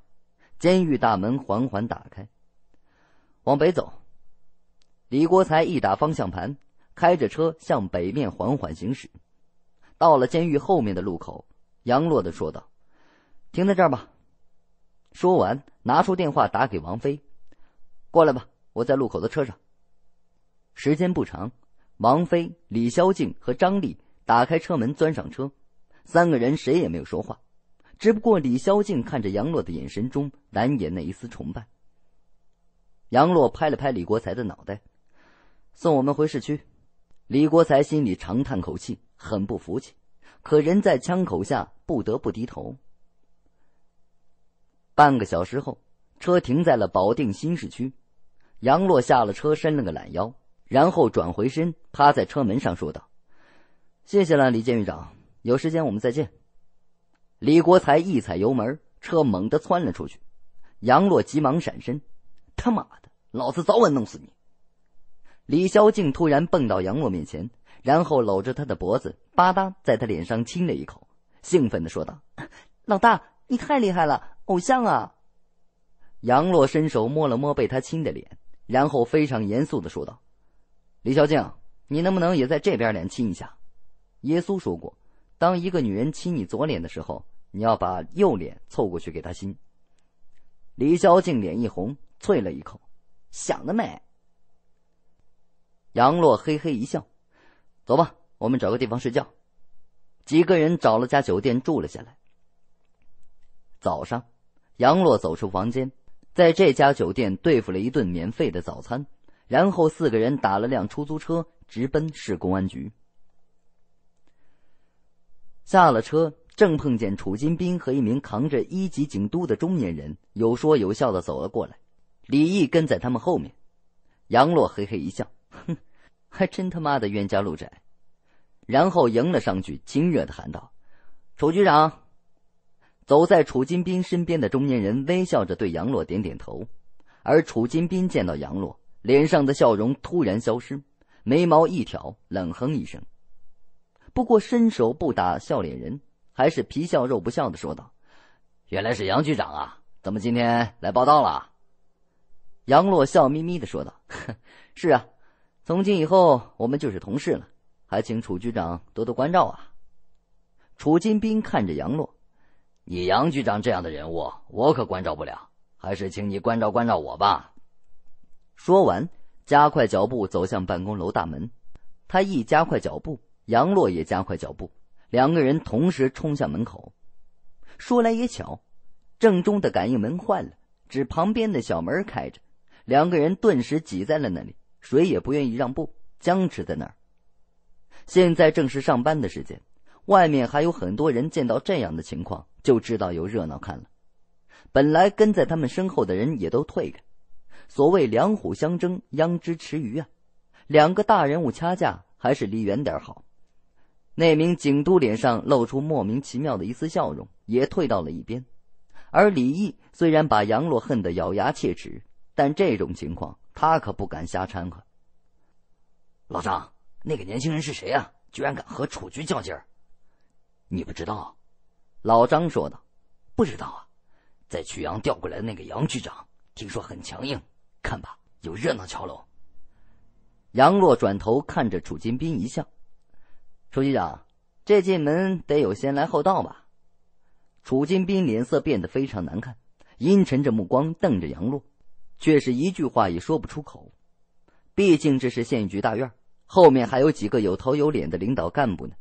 监狱大门缓缓打开。往北走，李国才一打方向盘，开着车向北面缓缓行驶。到了监狱后面的路口，杨洛的说道：“停在这儿吧。”说完，拿出电话打给王菲：“过来吧，我在路口的车上。”时间不长，王菲、李霄静和张丽打开车门，钻上车。三个人谁也没有说话，只不过李霄静看着杨洛的眼神中难掩那一丝崇拜。杨洛拍了拍李国才的脑袋，送我们回市区。李国才心里长叹口气，很不服气，可人在枪口下不得不低头。半个小时后，车停在了保定新市区。杨洛下了车，伸了个懒腰，然后转回身，趴在车门上说道：“谢谢了，李监狱长。”有时间我们再见。李国才一踩油门，车猛地窜了出去。杨洛急忙闪身，“他妈的，老子早晚弄死你！”李霄静突然蹦到杨洛面前，然后搂着他的脖子，吧嗒在他脸上亲了一口，兴奋地说道：“老大，你太厉害了，偶像啊！”杨洛伸手摸了摸被他亲的脸，然后非常严肃地说道：“李霄静，你能不能也在这边脸亲一下？”耶稣说过。当一个女人亲你左脸的时候，你要把右脸凑过去给她亲。李霄静脸一红，啐了一口：“想得美！”杨洛嘿嘿一笑：“走吧，我们找个地方睡觉。”几个人找了家酒店住了下来。早上，杨洛走出房间，在这家酒店对付了一顿免费的早餐，然后四个人打了辆出租车，直奔市公安局。下了车，正碰见楚金兵和一名扛着一级警督的中年人有说有笑的走了过来。李毅跟在他们后面。杨洛嘿嘿一笑，哼，还真他妈的冤家路窄。然后迎了上去，亲热的喊道：“楚局长。”走在楚金兵身边的中年人微笑着对杨洛点点头，而楚金兵见到杨洛，脸上的笑容突然消失，眉毛一挑，冷哼一声。不过伸手不打笑脸人，还是皮笑肉不笑的说道：“原来是杨局长啊，怎么今天来报道了？”杨洛笑眯眯的说道：“ 是啊，从今以后我们就是同事了，还请楚局长多多关照啊。”楚金兵看着杨洛：“你杨局长这样的人物，我可关照不了，还是请你关照关照我吧。”说完，加快脚步走向办公楼大门。他一加快脚步。杨洛也加快脚步，两个人同时冲向门口。说来也巧，正中的感应门坏了，只旁边的小门开着，两个人顿时挤在了那里，谁也不愿意让步，僵持在那儿。现在正是上班的时间，外面还有很多人，见到这样的情况就知道有热闹看了。本来跟在他们身后的人也都退开。所谓两虎相争，殃之池鱼啊，两个大人物掐架，还是离远点好。那名警督脸上露出莫名其妙的一丝笑容，也退到了一边。而李毅虽然把杨洛恨得咬牙切齿，但这种情况他可不敢瞎掺和。老张，那个年轻人是谁啊？居然敢和楚局较劲儿？你不知道？老张说道：“不知道啊，在曲阳调过来的那个杨局长，听说很强硬。看吧，有热闹瞧喽。”杨洛转头看着楚金斌，一笑。书局长，这进门得有先来后到吧？楚金兵脸色变得非常难看，阴沉着目光瞪着杨洛，却是一句话也说不出口。毕竟这是县局大院，后面还有几个有头有脸的领导干部呢。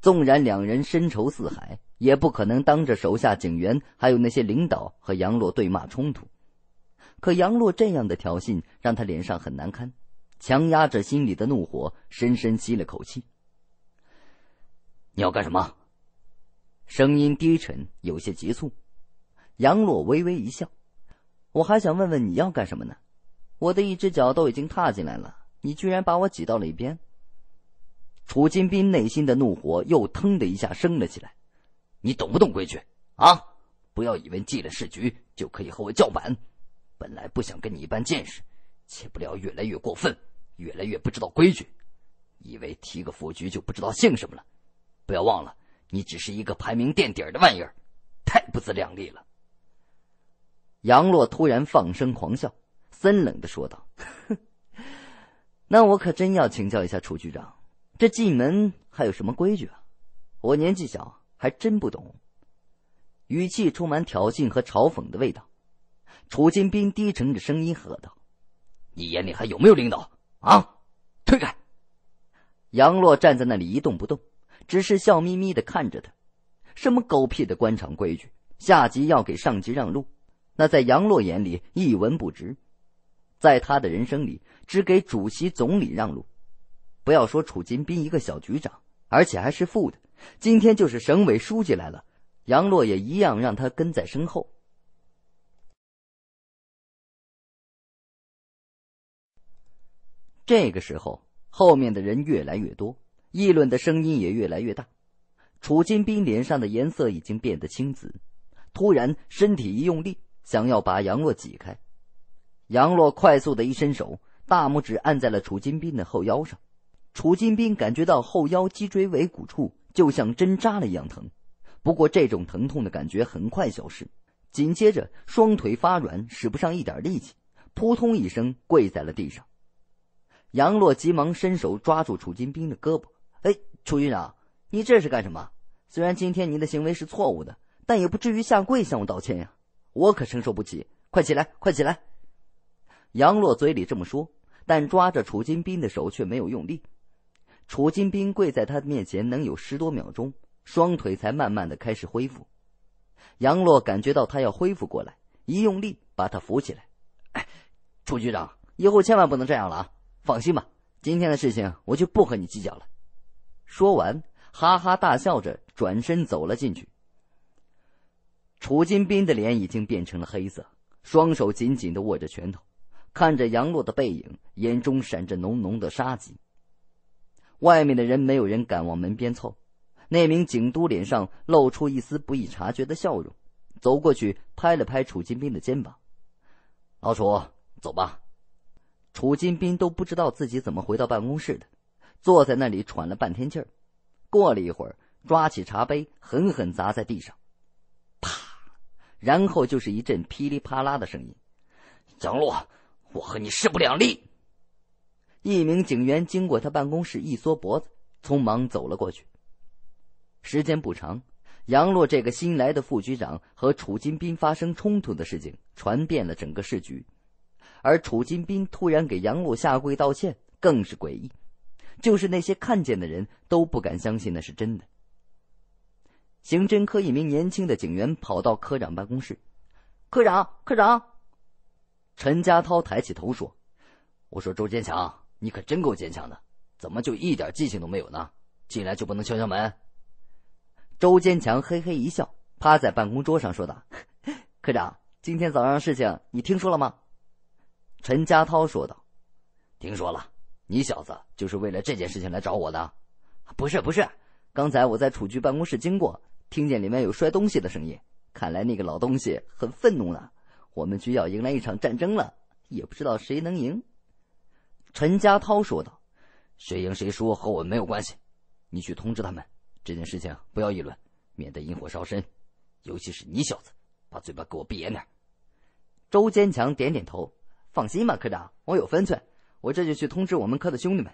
纵然两人深仇似海，也不可能当着手下警员还有那些领导和杨洛对骂冲突。可杨洛这样的挑衅让他脸上很难堪，强压着心里的怒火，深深吸了口气。你要干什么？声音低沉，有些急促。杨洛微微一笑：“我还想问问你要干什么呢？我的一只脚都已经踏进来了，你居然把我挤到了一边。”楚金斌内心的怒火又腾的一下升了起来：“你懂不懂规矩啊？不要以为进了市局就可以和我叫板。本来不想跟你一般见识，不料越来越过分，越来越不知道规矩，以为提个副局就不知道姓什么了。”不要忘了，你只是一个排名垫底的玩意儿，太不自量力了。杨洛突然放声狂笑，森冷的说道：“那我可真要请教一下楚局长，这进门还有什么规矩啊？我年纪小，还真不懂。”语气充满挑衅和嘲讽的味道。楚金兵低沉着声音喝道：“你眼里还有没有领导啊？推开！”杨洛站在那里一动不动。只是笑眯眯的看着他，什么狗屁的官场规矩，下级要给上级让路，那在杨洛眼里一文不值。在他的人生里，只给主席、总理让路。不要说楚金斌一个小局长，而且还是副的，今天就是省委书记来了，杨洛也一样让他跟在身后。这个时候，后面的人越来越多。议论的声音也越来越大，楚金兵脸上的颜色已经变得青紫，突然身体一用力，想要把杨洛挤开，杨洛快速的一伸手，大拇指按在了楚金兵的后腰上，楚金兵感觉到后腰脊椎尾骨处就像针扎了一样疼，不过这种疼痛的感觉很快消失，紧接着双腿发软，使不上一点力气，扑通一声跪在了地上，杨洛急忙伸手抓住楚金兵的胳膊。哎，楚局长，你这是干什么？虽然今天您的行为是错误的，但也不至于下跪向我道歉呀！我可承受不起，快起来，快起来！杨洛嘴里这么说，但抓着楚金兵的手却没有用力。楚金兵跪在他的面前能有十多秒钟，双腿才慢慢的开始恢复。杨洛感觉到他要恢复过来，一用力把他扶起来。哎，楚局长，以后千万不能这样了啊！放心吧，今天的事情我就不和你计较了。说完，哈哈大笑着转身走了进去。楚金斌的脸已经变成了黑色，双手紧紧的握着拳头，看着杨洛的背影，眼中闪着浓浓的杀机。外面的人没有人敢往门边凑，那名警督脸上露出一丝不易察觉的笑容，走过去拍了拍楚金斌的肩膀：“老楚，走吧。”楚金斌都不知道自己怎么回到办公室的。坐在那里喘了半天气儿，过了一会儿，抓起茶杯狠狠砸在地上，啪！然后就是一阵噼里啪啦的声音。杨洛，我和你势不两立。一名警员经过他办公室，一缩脖子，匆忙走了过去。时间不长，杨洛这个新来的副局长和楚金斌发生冲突的事情传遍了整个市局，而楚金斌突然给杨洛下跪道歉，更是诡异。就是那些看见的人都不敢相信那是真的。刑侦科一名年轻的警员跑到科长办公室，科长，科长。陈家涛抬起头说：“我说周坚强，你可真够坚强的，怎么就一点记性都没有呢？进来就不能敲敲门？”周坚强嘿嘿一笑，趴在办公桌上说道：“科长，今天早上事情你听说了吗？”陈家涛说道：“听说了。”你小子就是为了这件事情来找我的，不是？不是，刚才我在楚局办公室经过，听见里面有摔东西的声音，看来那个老东西很愤怒了。我们局要迎来一场战争了，也不知道谁能赢。陈家涛说道：“谁赢谁输和我没有关系，你去通知他们，这件事情不要议论，免得引火烧身。尤其是你小子，把嘴巴给我闭严点。”周坚强点点头：“放心吧，科长，我有分寸。”我这就去通知我们科的兄弟们。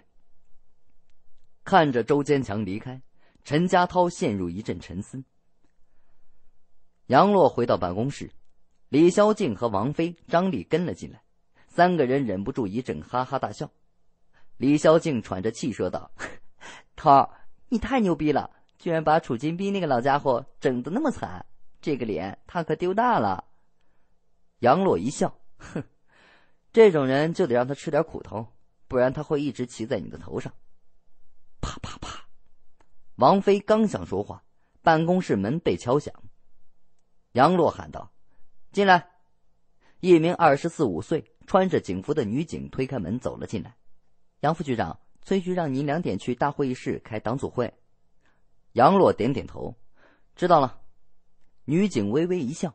看着周坚强离开，陈家涛陷入一阵沉思。杨洛回到办公室，李霄静和王菲、张丽跟了进来，三个人忍不住一阵哈哈大笑。李霄静喘着气说道：“涛，你太牛逼了，居然把楚金斌那个老家伙整得那么惨，这个脸他可丢大了。”杨洛一笑，哼。这种人就得让他吃点苦头，不然他会一直骑在你的头上。啪啪啪！王菲刚想说话，办公室门被敲响，杨洛喊道：“进来！”一名二十四五岁、穿着警服的女警推开门走了进来。杨副局长，崔局让您两点去大会议室开党组会。杨洛点点头：“知道了。”女警微微一笑，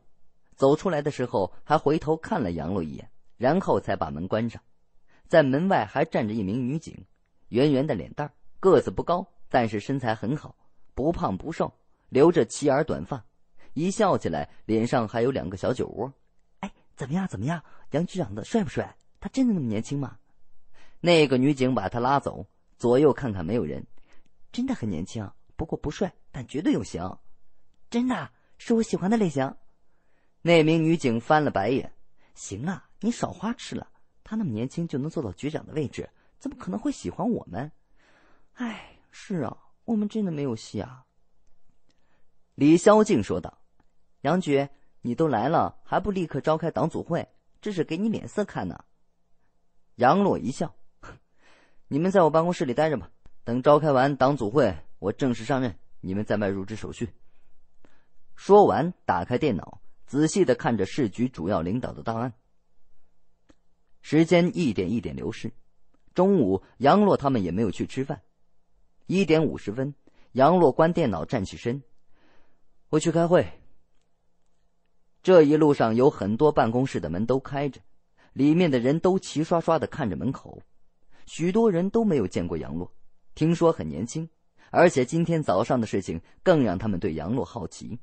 走出来的时候还回头看了杨洛一眼。然后才把门关上，在门外还站着一名女警，圆圆的脸蛋个子不高，但是身材很好，不胖不瘦，留着齐耳短发，一笑起来脸上还有两个小酒窝。哎，怎么样？怎么样？杨局长的帅不帅？他真的那么年轻吗？那个女警把他拉走，左右看看没有人，真的很年轻，不过不帅，但绝对有型，真的是我喜欢的类型。那名女警翻了白眼，行啊。你少花痴了，他那么年轻就能做到局长的位置，怎么可能会喜欢我们？哎，是啊，我们真的没有戏啊。”李霄静说道。“杨局，你都来了，还不立刻召开党组会？这是给你脸色看呢？”杨洛一笑：“你们在我办公室里待着吧，等召开完党组会，我正式上任，你们再办入职手续。”说完，打开电脑，仔细的看着市局主要领导的档案。时间一点一点流逝，中午杨洛他们也没有去吃饭。一点五十分，杨洛关电脑，站起身，我去开会。这一路上有很多办公室的门都开着，里面的人都齐刷刷的看着门口，许多人都没有见过杨洛，听说很年轻，而且今天早上的事情更让他们对杨洛好奇。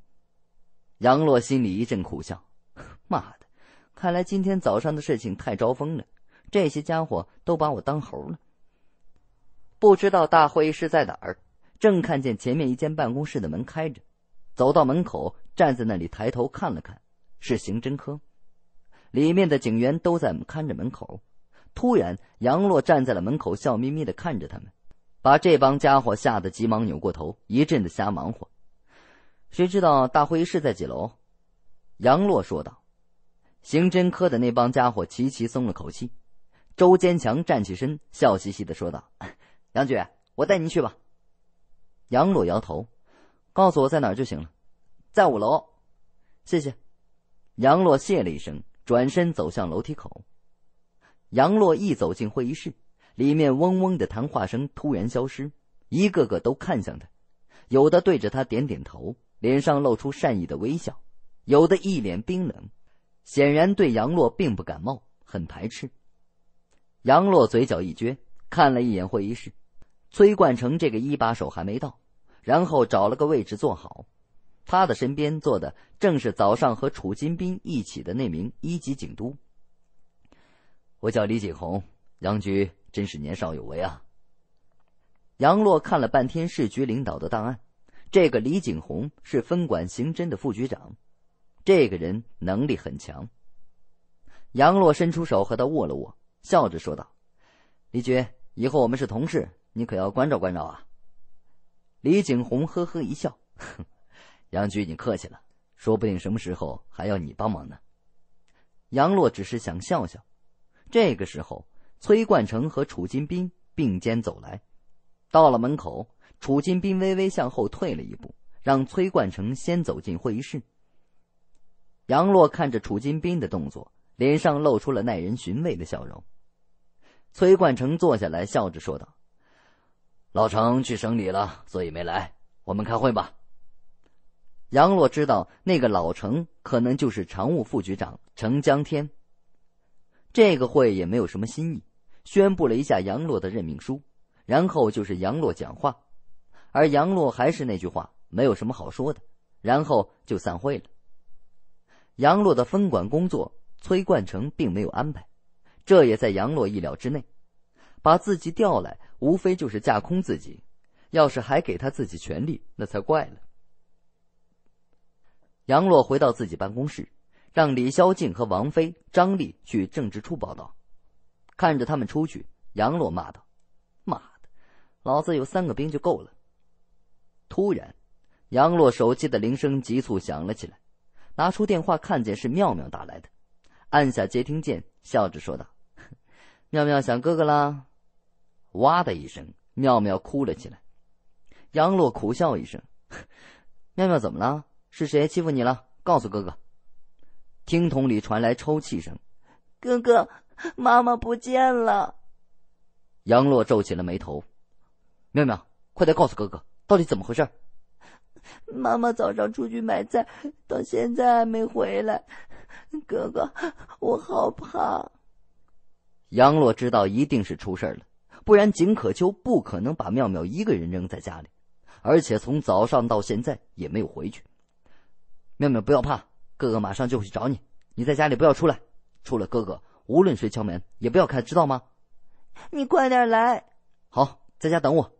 杨洛心里一阵苦笑，妈的！看来今天早上的事情太招风了，这些家伙都把我当猴了。不知道大会议室在哪儿，正看见前面一间办公室的门开着，走到门口，站在那里抬头看了看，是刑侦科，里面的警员都在看着门口。突然，杨洛站在了门口，笑眯眯的看着他们，把这帮家伙吓得急忙扭过头，一阵的瞎忙活。谁知道大会议室在几楼？杨洛说道。刑侦科的那帮家伙齐齐松了口气，周坚强站起身，笑嘻嘻的说道：“杨局，我带您去吧。”杨洛摇头：“告诉我在哪儿就行了，在五楼。”谢谢。杨洛谢了一声，转身走向楼梯口。杨洛一走进会议室，里面嗡嗡的谈话声突然消失，一个个都看向他，有的对着他点点头，脸上露出善意的微笑，有的一脸冰冷。显然对杨洛并不感冒，很排斥。杨洛嘴角一撅，看了一眼会议室，崔冠成这个一把手还没到，然后找了个位置坐好。他的身边坐的正是早上和楚金斌一起的那名一级警督。我叫李景洪，杨局真是年少有为啊。杨洛看了半天市局领导的档案，这个李景洪是分管刑侦的副局长。这个人能力很强。杨洛伸出手和他握了握，笑着说道：“李局，以后我们是同事，你可要关照关照啊。”李景洪呵呵一笑：“ 杨局，你客气了，说不定什么时候还要你帮忙呢。”杨洛只是想笑笑。这个时候，崔冠成和楚金斌并肩走来，到了门口，楚金斌微微向后退了一步，让崔冠成先走进会议室。杨洛看着楚金兵的动作，脸上露出了耐人寻味的笑容。崔冠成坐下来，笑着说道：“老程去省里了，所以没来。我们开会吧。”杨洛知道那个老程可能就是常务副局长程江天。这个会也没有什么新意，宣布了一下杨洛的任命书，然后就是杨洛讲话。而杨洛还是那句话，没有什么好说的，然后就散会了。杨洛的分管工作，崔冠成并没有安排，这也在杨洛意料之内。把自己调来，无非就是架空自己，要是还给他自己权利，那才怪了。杨洛回到自己办公室，让李霄静和王菲、张丽去政治处报道。看着他们出去，杨洛骂道：“妈的，老子有三个兵就够了。”突然，杨洛手机的铃声急促响了起来。拿出电话，看见是妙妙打来的，按下接听键，笑着说道：“妙妙想哥哥啦！”哇的一声，妙妙哭了起来。杨洛苦笑一声：“妙妙怎么了？是谁欺负你了？告诉哥哥。”听筒里传来抽泣声：“哥哥，妈妈不见了。”杨洛皱起了眉头：“妙妙，快点告诉哥哥，到底怎么回事？”妈妈早上出去买菜，到现在还没回来。哥哥，我好怕。杨洛知道一定是出事了，不然景可秋不可能把妙妙一个人扔在家里，而且从早上到现在也没有回去。妙妙，不要怕，哥哥马上就去找你。你在家里不要出来，出了哥哥，无论谁敲门也不要开，知道吗？你快点来。好，在家等我。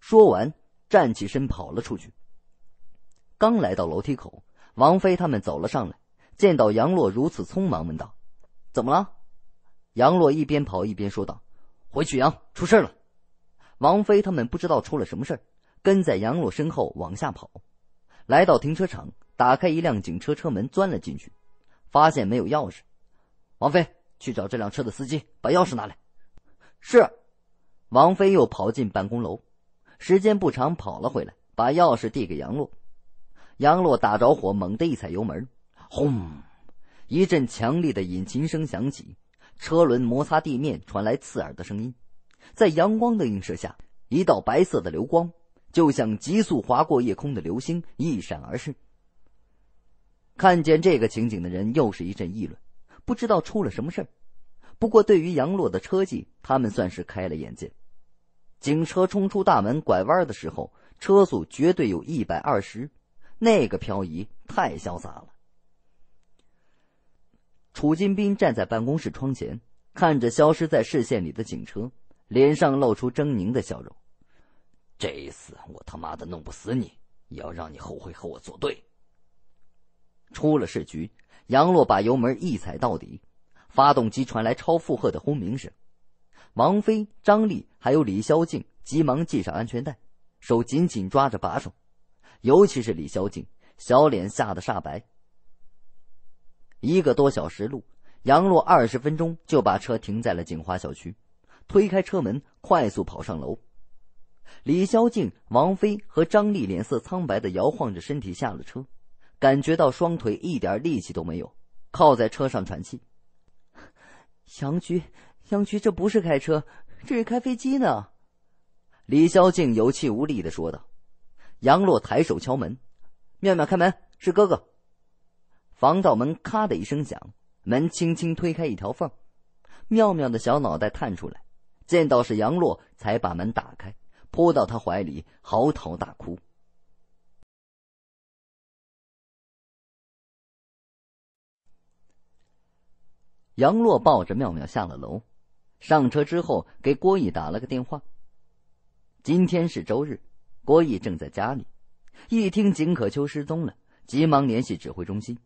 说完，站起身跑了出去。刚来到楼梯口，王菲他们走了上来，见到杨洛如此匆忙，问道：“怎么了？”杨洛一边跑一边说道：“回去阳出事了。”王菲他们不知道出了什么事跟在杨洛身后往下跑，来到停车场，打开一辆警车车门，钻了进去，发现没有钥匙。王菲去找这辆车的司机，把钥匙拿来。是。王菲又跑进办公楼，时间不长，跑了回来，把钥匙递给杨洛。杨洛打着火，猛地一踩油门，轰！一阵强烈的引擎声响起，车轮摩擦地面传来刺耳的声音。在阳光的映射下，一道白色的流光，就像急速划过夜空的流星，一闪而逝。看见这个情景的人又是一阵议论，不知道出了什么事儿。不过，对于杨洛的车技，他们算是开了眼界。警车冲出大门拐弯的时候，车速绝对有一百二十。那个漂移太潇洒了。楚金兵站在办公室窗前，看着消失在视线里的警车，脸上露出狰狞的笑容。这一次，我他妈的弄不死你，也要让你后悔和我作对。出了市局，杨洛把油门一踩到底，发动机传来超负荷的轰鸣声。王飞、张丽还有李霄静急忙系上安全带，手紧紧抓着把手。尤其是李小静，小脸吓得煞白。一个多小时路，杨洛二十分钟就把车停在了锦华小区，推开车门，快速跑上楼。李小静、王菲和张丽脸色苍白的摇晃着身体下了车，感觉到双腿一点力气都没有，靠在车上喘气。杨局，杨局，这不是开车，这是开飞机呢！李小静有气无力的说道。杨洛抬手敲门：“妙妙，开门，是哥哥。”防盗门“咔”的一声响，门轻轻推开一条缝，妙妙的小脑袋探出来，见到是杨洛，才把门打开，扑到他怀里，嚎啕大哭。杨洛抱着妙妙下了楼，上车之后给郭毅打了个电话。今天是周日。郭毅正在家里，一听景可秋失踪了，急忙联系指挥中心。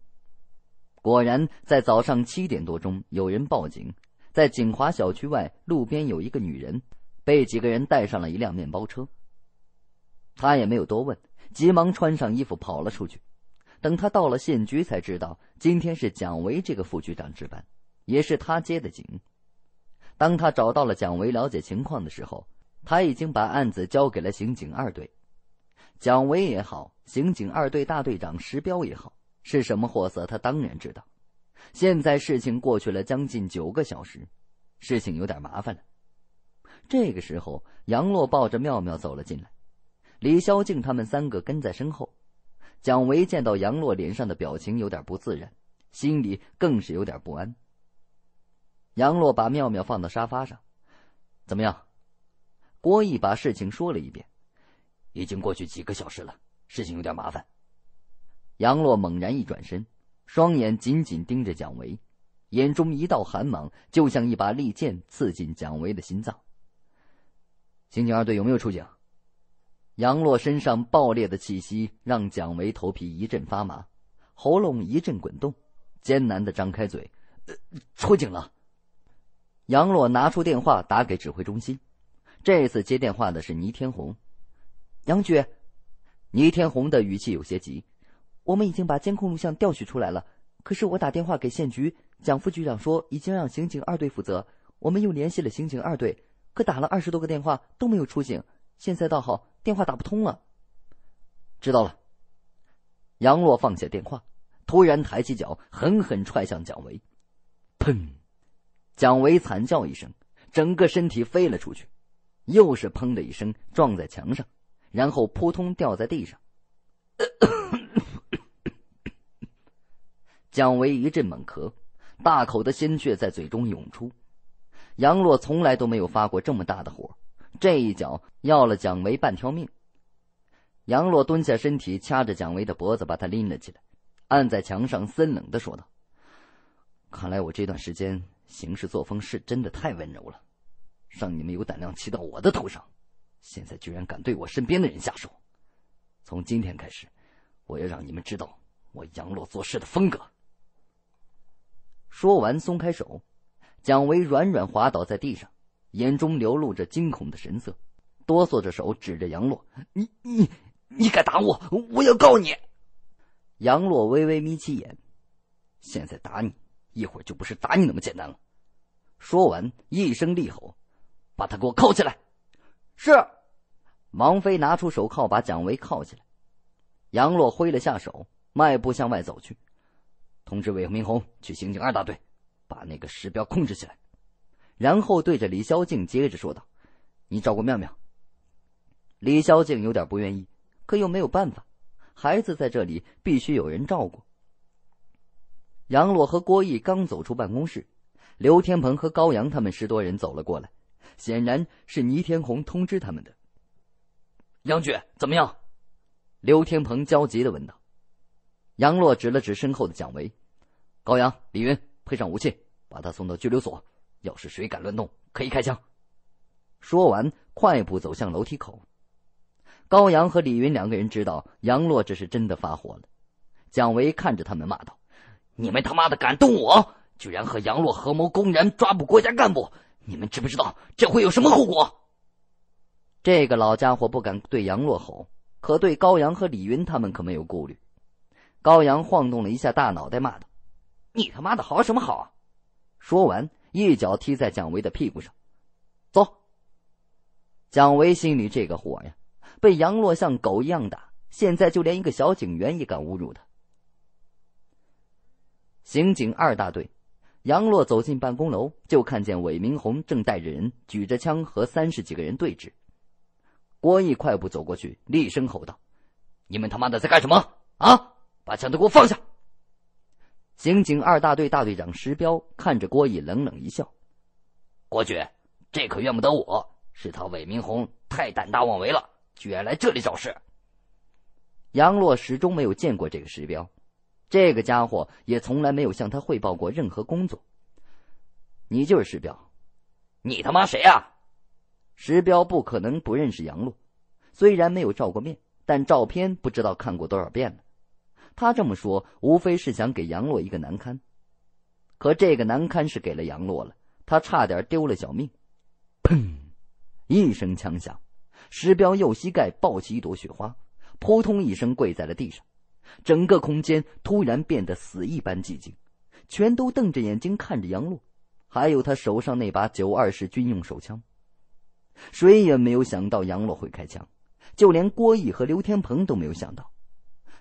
果然，在早上七点多钟，有人报警，在景华小区外路边有一个女人，被几个人带上了一辆面包车。他也没有多问，急忙穿上衣服跑了出去。等他到了县局，才知道今天是蒋维这个副局长值班，也是他接的警。当他找到了蒋维，了解情况的时候。他已经把案子交给了刑警二队，蒋维也好，刑警二队大队长石彪也好，是什么货色，他当然知道。现在事情过去了将近九个小时，事情有点麻烦了。这个时候，杨洛抱着妙妙走了进来，李霄静他们三个跟在身后。蒋维见到杨洛脸上的表情有点不自然，心里更是有点不安。杨洛把妙妙放到沙发上，怎么样？郭毅把事情说了一遍，已经过去几个小时了，事情有点麻烦。杨洛猛然一转身，双眼紧紧盯着蒋维，眼中一道寒芒，就像一把利剑刺进蒋维的心脏。刑警二队有没有出警？杨洛身上爆裂的气息让蒋维头皮一阵发麻，喉咙一阵滚动，艰难的张开嘴：“出警了。”杨洛拿出电话打给指挥中心。这次接电话的是倪天红，杨局。倪天红的语气有些急：“我们已经把监控录像调取出来了，可是我打电话给县局，蒋副局长说已经让刑警二队负责。我们又联系了刑警二队，可打了二十多个电话都没有出警。现在倒好，电话打不通了。”知道了。杨洛放下电话，突然抬起脚，狠狠踹向蒋维。砰！蒋维惨叫一声，整个身体飞了出去。又是砰的一声撞在墙上，然后扑通掉在地上。蒋维一阵猛咳，大口的鲜血在嘴中涌出。杨洛从来都没有发过这么大的火，这一脚要了蒋维半条命。杨洛蹲下身体，掐着蒋维的脖子，把他拎了起来，按在墙上，森冷的说道：“看来我这段时间行事作风是真的太温柔了。”让你们有胆量骑到我的头上，现在居然敢对我身边的人下手！从今天开始，我要让你们知道我杨洛做事的风格。说完，松开手，蒋维软软滑倒在地上，眼中流露着惊恐的神色，哆嗦着手指着杨洛：“你、你、你敢打我，我要告你！”杨洛微微眯起眼：“现在打你，一会儿就不是打你那么简单了。”说完，一声厉吼。把他给我铐起来！是，王飞拿出手铐把蒋维铐起来。杨洛挥了下手，迈步向外走去。通知韦明红去刑警二大队，把那个石彪控制起来。然后对着李小静接着说道：“你照顾妙妙。”李小静有点不愿意，可又没有办法，孩子在这里必须有人照顾。杨洛和郭毅刚走出办公室，刘天鹏和高阳他们十多人走了过来。显然是倪天红通知他们的。杨局怎么样？刘天鹏焦急的问道。杨洛指了指身后的蒋维、高阳、李云，配上武器，把他送到拘留所。要是谁敢乱动，可以开枪。说完，快步走向楼梯口。高阳和李云两个人知道杨洛这是真的发火了。蒋维看着他们骂道：“你们他妈的敢动我？居然和杨洛合谋，公然抓捕国家干部！”你们知不知道这会有什么后果？这个老家伙不敢对杨洛吼，可对高阳和李云他们可没有顾虑。高阳晃动了一下大脑袋，骂道：“你他妈的好什么好？”说完，一脚踢在蒋维的屁股上，走。蒋维心里这个火呀，被杨洛像狗一样打，现在就连一个小警员也敢侮辱他。刑警二大队。杨洛走进办公楼，就看见韦明红正带着人举着枪和三十几个人对峙。郭毅快步走过去，厉声吼道：“你们他妈的在干什么？啊！把枪都给我放下！”刑警二大队大队长石彪看着郭毅，冷冷一笑：“郭局，这可怨不得我，是他韦明红太胆大妄为了，居然来这里找事。”杨洛始终没有见过这个石彪。这个家伙也从来没有向他汇报过任何工作。你就是石彪，你他妈谁呀？石彪不可能不认识杨洛，虽然没有照过面，但照片不知道看过多少遍了。他这么说，无非是想给杨洛一个难堪。可这个难堪是给了杨洛了，他差点丢了小命。砰！一声枪响，石彪右膝盖爆起一朵雪花，扑通一声跪在了地上。整个空间突然变得死一般寂静，全都瞪着眼睛看着杨洛，还有他手上那把九二式军用手枪。谁也没有想到杨洛会开枪，就连郭毅和刘天鹏都没有想到。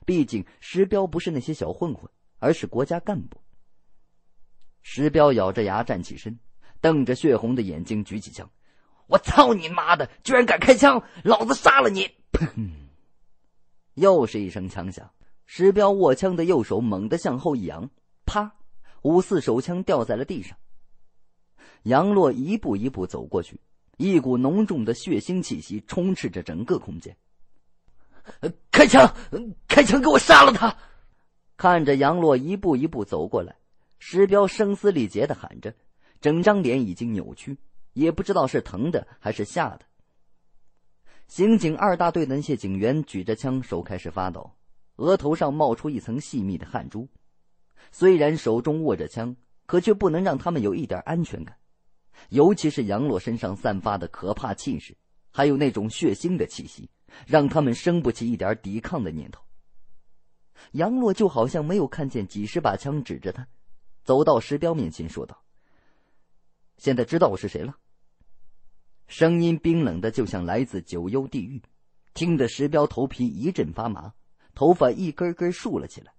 毕竟石彪不是那些小混混，而是国家干部。石彪咬着牙站起身，瞪着血红的眼睛举起枪：“我操你妈的，居然敢开枪！老子杀了你！”砰，又是一声枪响。石彪握枪的右手猛地向后一扬，啪！五四手枪掉在了地上。杨洛一步一步走过去，一股浓重的血腥气息充斥着整个空间。开枪！开枪！给我杀了他！看着杨洛一步一步走过来，石彪声嘶力竭的喊着，整张脸已经扭曲，也不知道是疼的还是吓的。刑警二大队的谢警员举着枪，手开始发抖。额头上冒出一层细密的汗珠，虽然手中握着枪，可却不能让他们有一点安全感。尤其是杨洛身上散发的可怕气势，还有那种血腥的气息，让他们生不起一点抵抗的念头。杨洛就好像没有看见几十把枪指着他，走到石彪面前说道：“现在知道我是谁了。”声音冰冷的，就像来自九幽地狱，听得石彪头皮一阵发麻。头发一根根竖了起来。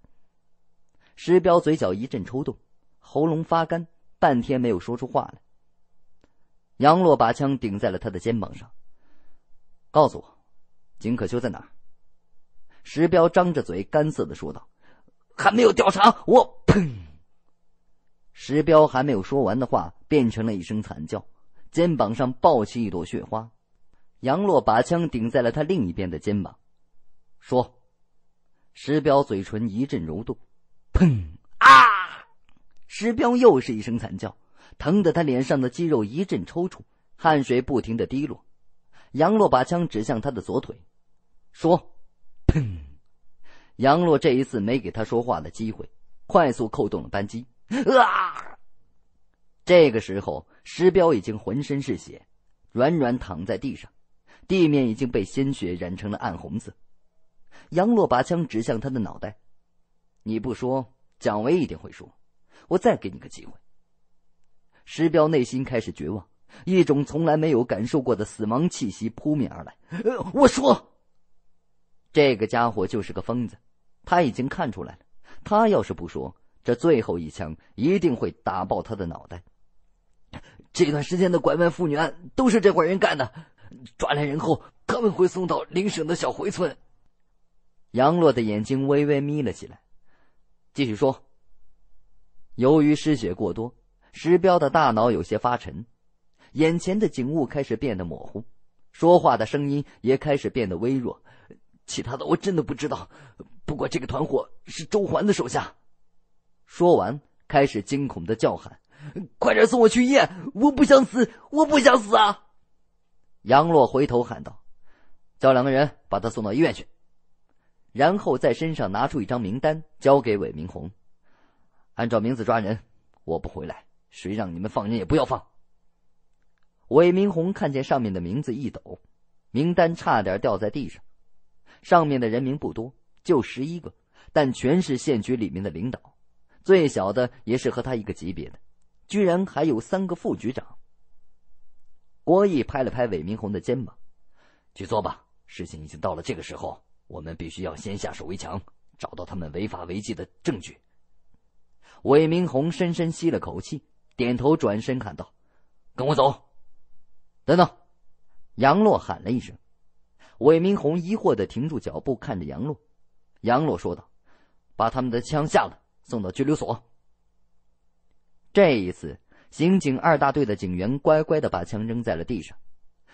石彪嘴角一阵抽动，喉咙发干，半天没有说出话来。杨洛把枪顶在了他的肩膀上，告诉我，金可修在哪？石彪张着嘴，干涩的说道：“还没有调查。”我砰！石彪还没有说完的话，变成了一声惨叫，肩膀上爆起一朵血花。杨洛把枪顶在了他另一边的肩膀，说。石彪嘴唇一阵蠕动，砰！啊！石彪又是一声惨叫，疼得他脸上的肌肉一阵抽搐，汗水不停的滴落。杨洛把枪指向他的左腿，说：“砰！”杨洛这一次没给他说话的机会，快速扣动了扳机。啊！这个时候，石彪已经浑身是血，软软躺在地上，地面已经被鲜血染成了暗红色。杨洛把枪指向他的脑袋，你不说，蒋维一定会说。我再给你个机会。石彪内心开始绝望，一种从来没有感受过的死亡气息扑面而来。呃、我说，这个家伙就是个疯子，他已经看出来了。他要是不说，这最后一枪一定会打爆他的脑袋。这段时间的拐卖妇女案都是这伙人干的，抓来人后，他们会送到邻省的小回村。杨洛的眼睛微微眯了起来，继续说：“由于失血过多，石彪的大脑有些发沉，眼前的景物开始变得模糊，说话的声音也开始变得微弱。其他的我真的不知道，不过这个团伙是周环的手下。”说完，开始惊恐的叫喊：“快点送我去医院！我不想死！我不想死啊！”杨洛回头喊道：“叫两个人把他送到医院去。”然后在身上拿出一张名单，交给韦明红，按照名字抓人。我不回来，谁让你们放人也不要放。韦明红看见上面的名字，一抖，名单差点掉在地上。上面的人名不多，就十一个，但全是县局里面的领导，最小的也是和他一个级别的，居然还有三个副局长。郭毅拍了拍韦明红的肩膀：“去做吧，事情已经到了这个时候。”我们必须要先下手为强，找到他们违法违纪的证据。韦明红深深吸了口气，点头转身喊道：“跟我走。”“等等！”杨洛喊了一声。韦明红疑惑的停住脚步，看着杨洛。杨洛说道：“把他们的枪下了，送到拘留所。”这一次，刑警二大队的警员乖乖的把枪扔在了地上。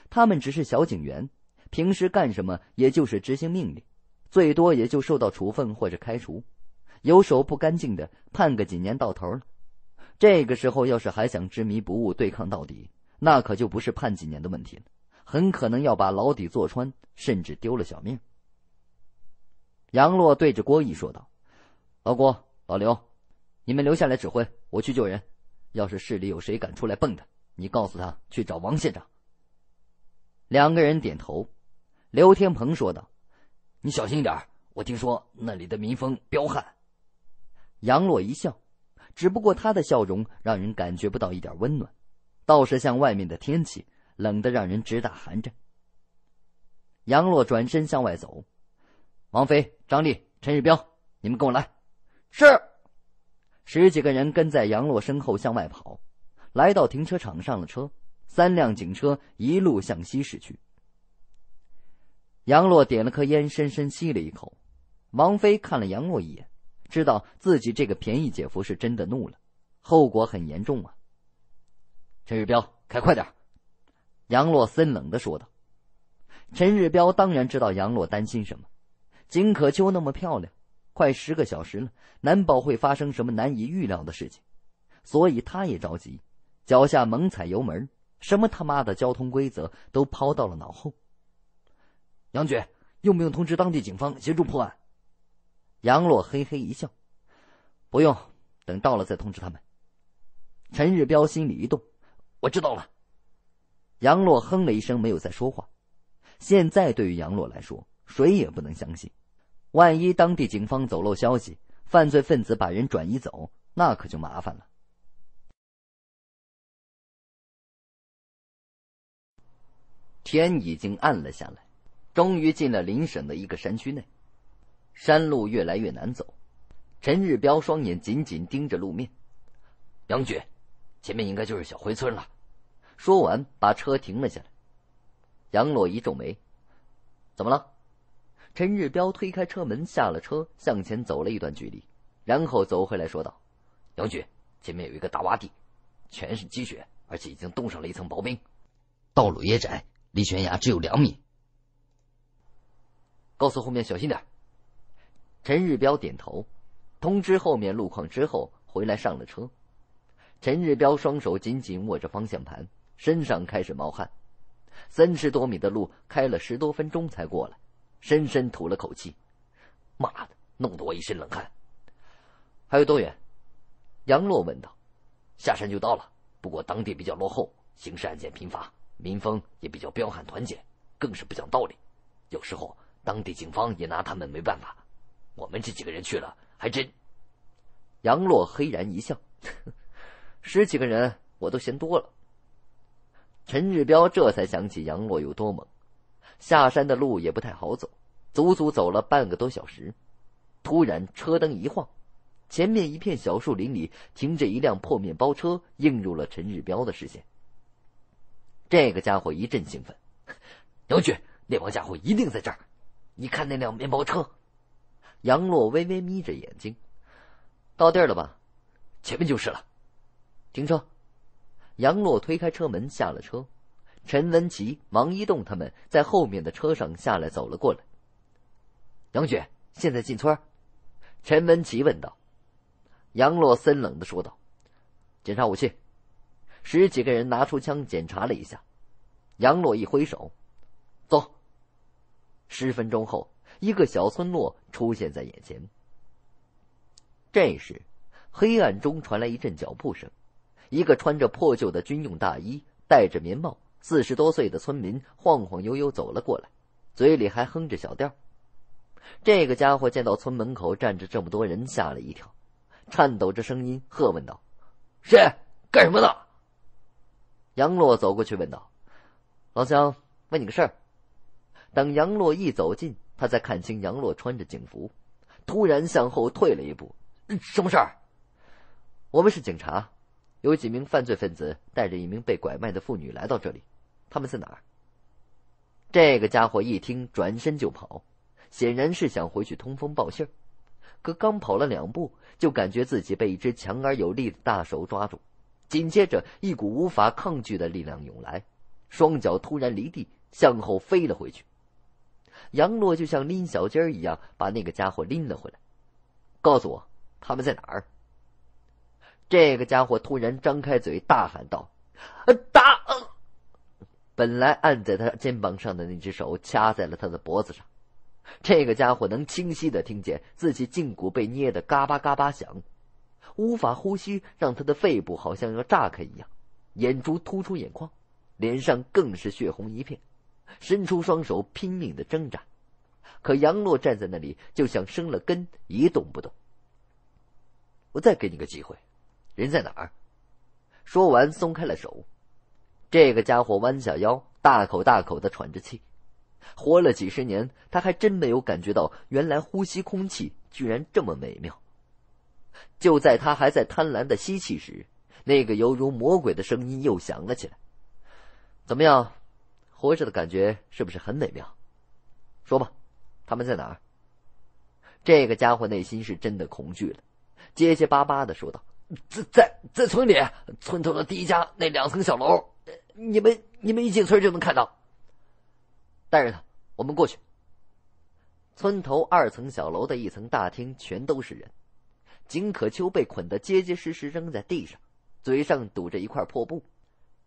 他们只是小警员。平时干什么，也就是执行命令，最多也就受到处分或者开除，有手不干净的判个几年到头了。这个时候要是还想执迷不悟对抗到底，那可就不是判几年的问题了，很可能要把牢底坐穿，甚至丢了小命。杨洛对着郭毅说道：“老郭，老刘，你们留下来指挥，我去救人。要是市里有谁敢出来蹦的，你告诉他去找王县长。”两个人点头。刘天鹏说道：“你小心一点，我听说那里的民风彪悍。”杨洛一笑，只不过他的笑容让人感觉不到一点温暖，倒是像外面的天气，冷得让人直打寒颤。杨洛转身向外走：“王飞、张丽、陈日彪，你们跟我来。”是，十几个人跟在杨洛身后向外跑，来到停车场上了车，三辆警车一路向西驶去。杨洛点了颗烟，深深吸了一口。王菲看了杨洛一眼，知道自己这个便宜姐夫是真的怒了，后果很严重啊！陈日彪，开快点！杨洛森冷的说道。陈日彪当然知道杨洛担心什么，金可秋那么漂亮，快十个小时了，难保会发生什么难以预料的事情，所以他也着急，脚下猛踩油门，什么他妈的交通规则都抛到了脑后。杨局，用不用通知当地警方协助破案？杨洛嘿嘿一笑，不用，等到了再通知他们。陈日彪心里一动，我知道了。杨洛哼了一声，没有再说话。现在对于杨洛来说，谁也不能相信。万一当地警方走漏消息，犯罪分子把人转移走，那可就麻烦了。天已经暗了下来。终于进了邻省的一个山区内，山路越来越难走。陈日彪双眼紧紧盯着路面。杨局，前面应该就是小灰村了。说完，把车停了下来。杨洛一皱眉：“怎么了？”陈日彪推开车门下了车，向前走了一段距离，然后走回来说道：“杨局，前面有一个大洼地，全是积雪，而且已经冻上了一层薄冰，道路也窄，离悬崖只有两米。”告诉后面小心点。陈日彪点头，通知后面路况之后，回来上了车。陈日彪双手紧紧握着方向盘，身上开始冒汗。三十多米的路开了十多分钟才过来，深深吐了口气：“妈的，弄得我一身冷汗。”还有多远？杨洛问道。“下山就到了，不过当地比较落后，刑事案件频发，民风也比较彪悍团结，更是不讲道理，有时候。”当地警方也拿他们没办法，我们这几个人去了还真。杨洛嘿然一笑，十几个人我都嫌多了。陈日彪这才想起杨洛有多猛，下山的路也不太好走，足足走了半个多小时。突然车灯一晃，前面一片小树林里停着一辆破面包车，映入了陈日彪的视线。这个家伙一阵兴奋，杨 局，那帮家伙一定在这儿。你看那辆面包车，杨洛微微眯着眼睛，到地儿了吧？前面就是了，停车。杨洛推开车门下了车，陈文奇、王一栋他们在后面的车上下来走了过来。杨雪，现在进村？陈文奇问道。杨洛森冷的说道：“检查武器。”十几个人拿出枪检查了一下。杨洛一挥手：“走。”十分钟后，一个小村落出现在眼前。这时，黑暗中传来一阵脚步声，一个穿着破旧的军用大衣、戴着棉帽、四十多岁的村民晃晃悠悠走了过来，嘴里还哼着小调。这个家伙见到村门口站着这么多人，吓了一跳，颤抖着声音喝问道：“谁？干什么的？”杨洛走过去问道：“老乡，问你个事儿。”等杨洛一走近，他才看清杨洛穿着警服，突然向后退了一步。“什么事儿？”“我们是警察，有几名犯罪分子带着一名被拐卖的妇女来到这里，他们在哪儿？”这个家伙一听，转身就跑，显然是想回去通风报信儿。可刚跑了两步，就感觉自己被一只强而有力的大手抓住，紧接着一股无法抗拒的力量涌来，双脚突然离地，向后飞了回去。杨洛就像拎小鸡儿一样把那个家伙拎了回来，告诉我他们在哪儿。这个家伙突然张开嘴大喊道：“打！”本来按在他肩膀上的那只手掐在了他的脖子上，这个家伙能清晰的听见自己颈骨被捏得嘎巴嘎巴响，无法呼吸，让他的肺部好像要炸开一样，眼珠突出眼眶，脸上更是血红一片。伸出双手拼命的挣扎，可杨洛站在那里就像生了根，一动不动。我再给你个机会，人在哪儿？说完松开了手。这个家伙弯下腰，大口大口的喘着气。活了几十年，他还真没有感觉到原来呼吸空气居然这么美妙。就在他还在贪婪的吸气时，那个犹如魔鬼的声音又响了起来：“怎么样？”活着的感觉是不是很美妙？说吧，他们在哪儿？这个家伙内心是真的恐惧了，结结巴巴的说道：“在在在村里，村头的第一家那两层小楼，你们你们一进村就能看到。带着他，我们过去。”村头二层小楼的一层大厅全都是人，景可秋被捆得结结实实扔在地上，嘴上堵着一块破布。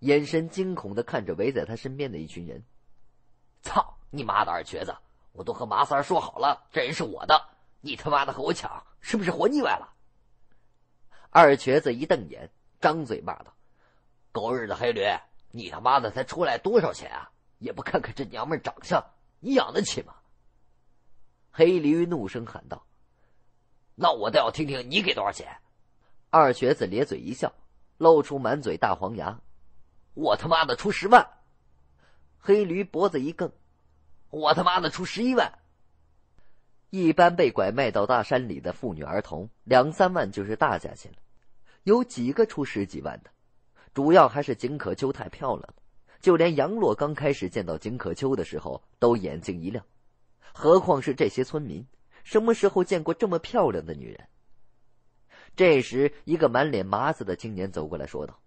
眼神惊恐的看着围在他身边的一群人，“操你妈的二瘸子！我都和麻三说好了，这人是我的，你他妈的和我抢，是不是活腻歪了？”二瘸子一瞪眼，张嘴骂道：“狗日的黑驴，你他妈的才出来多少钱啊？也不看看这娘们长相，你养得起吗？”黑驴怒声喊道：“那我倒要听听你给多少钱。”二瘸子咧嘴一笑，露出满嘴大黄牙。我他妈的出十万！黑驴脖子一梗，我他妈的出十一万。一般被拐卖到大山里的妇女儿童，两三万就是大价钱了。有几个出十几万的，主要还是景可秋太漂亮了。就连杨洛刚开始见到景可秋的时候都眼睛一亮，何况是这些村民？什么时候见过这么漂亮的女人？这时，一个满脸麻子的青年走过来说道：“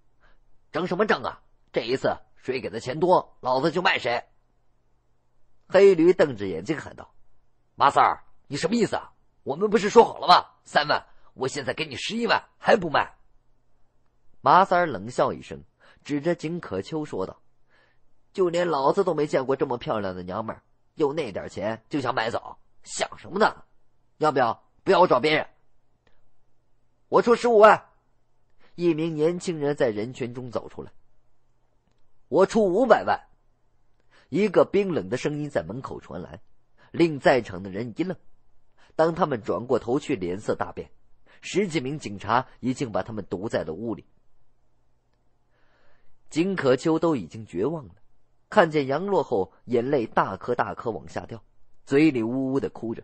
争什么争啊？”这一次谁给的钱多，老子就卖谁。黑驴瞪着眼睛喊道：“马三儿，你什么意思啊？我们不是说好了吗？三万，我现在给你十一万，还不卖？”马三儿冷笑一声，指着景可秋说道：“就连老子都没见过这么漂亮的娘们儿，用那点钱就想买走，想什么呢？要不要？不要我找别人。我出十五万。”一名年轻人在人群中走出来。我出五百万！一个冰冷的声音在门口传来，令在场的人一愣。当他们转过头去，脸色大变。十几名警察已经把他们堵在了屋里。金可秋都已经绝望了，看见杨落后，眼泪大颗大颗往下掉，嘴里呜呜的哭着。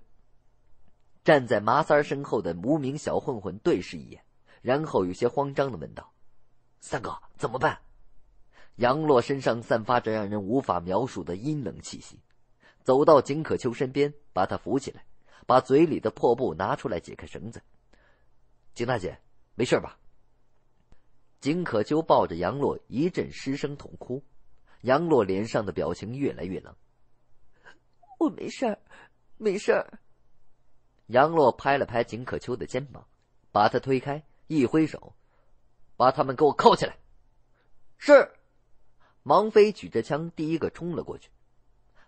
站在麻三身后的无名小混混对视一眼，然后有些慌张的问道：“三哥，怎么办？”杨洛身上散发着让人无法描述的阴冷气息，走到景可秋身边，把她扶起来，把嘴里的破布拿出来，解开绳子。景大姐，没事吧？景可秋抱着杨洛一阵失声痛哭，杨洛脸上的表情越来越冷。我没事，没事。杨洛拍了拍景可秋的肩膀，把他推开，一挥手，把他们给我铐起来。是。王飞举着枪，第一个冲了过去。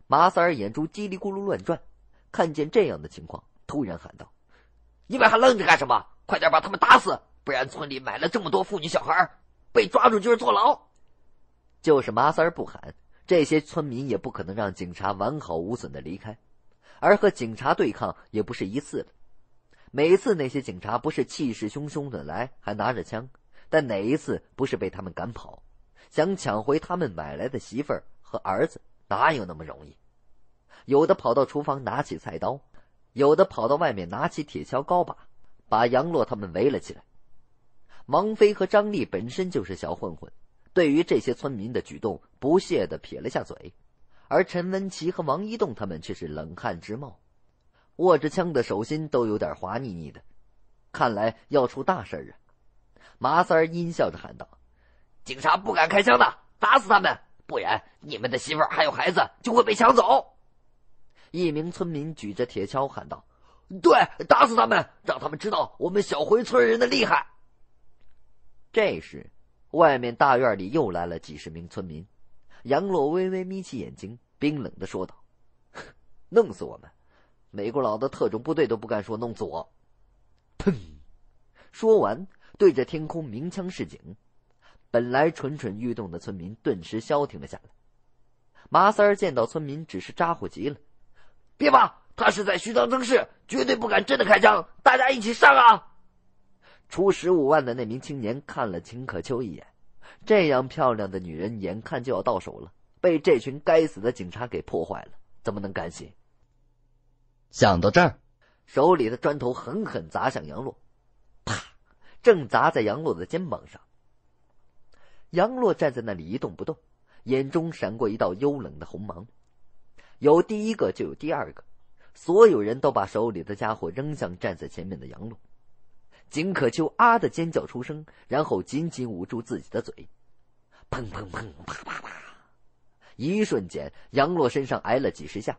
麻三儿眼珠叽里咕噜乱转，看见这样的情况，突然喊道：“你们还愣着干什么？快点把他们打死！不然村里买了这么多妇女小孩，被抓住就是坐牢。”就是麻三儿不喊，这些村民也不可能让警察完好无损的离开。而和警察对抗也不是一次了，每次那些警察不是气势汹汹的来，还拿着枪，但哪一次不是被他们赶跑？想抢回他们买来的媳妇儿和儿子，哪有那么容易？有的跑到厨房拿起菜刀，有的跑到外面拿起铁锹、镐把，把杨洛他们围了起来。王飞和张丽本身就是小混混，对于这些村民的举动不屑的撇了下嘴，而陈文奇和王一栋他们却是冷汗直冒，握着枪的手心都有点滑腻腻的，看来要出大事啊！麻三阴笑着喊道。警察不敢开枪的，打死他们，不然你们的媳妇儿还有孩子就会被抢走。一名村民举着铁锹喊道：“对，打死他们，让他们知道我们小回村人的厉害。”这时，外面大院里又来了几十名村民。杨洛微微眯起眼睛，冰冷的说道：“弄死我们，美国佬的特种部队都不敢说弄死我。”砰！说完，对着天空鸣枪示警。本来蠢蠢欲动的村民顿时消停了下来。麻三儿见到村民，只是咋呼极了：“别怕，他是在虚张声势，绝对不敢真的开枪！大家一起上啊！”出十五万的那名青年看了秦可秋一眼，这样漂亮的女人眼看就要到手了，被这群该死的警察给破坏了，怎么能甘心？想到这儿，手里的砖头狠狠砸向杨洛，啪，正砸在杨洛的肩膀上。杨洛站在那里一动不动，眼中闪过一道幽冷的红芒。有第一个就有第二个，所有人都把手里的家伙扔向站在前面的杨洛。景可秋啊的尖叫出声，然后紧紧捂住自己的嘴。砰砰砰，啪啪啪！一瞬间，杨洛身上挨了几十下，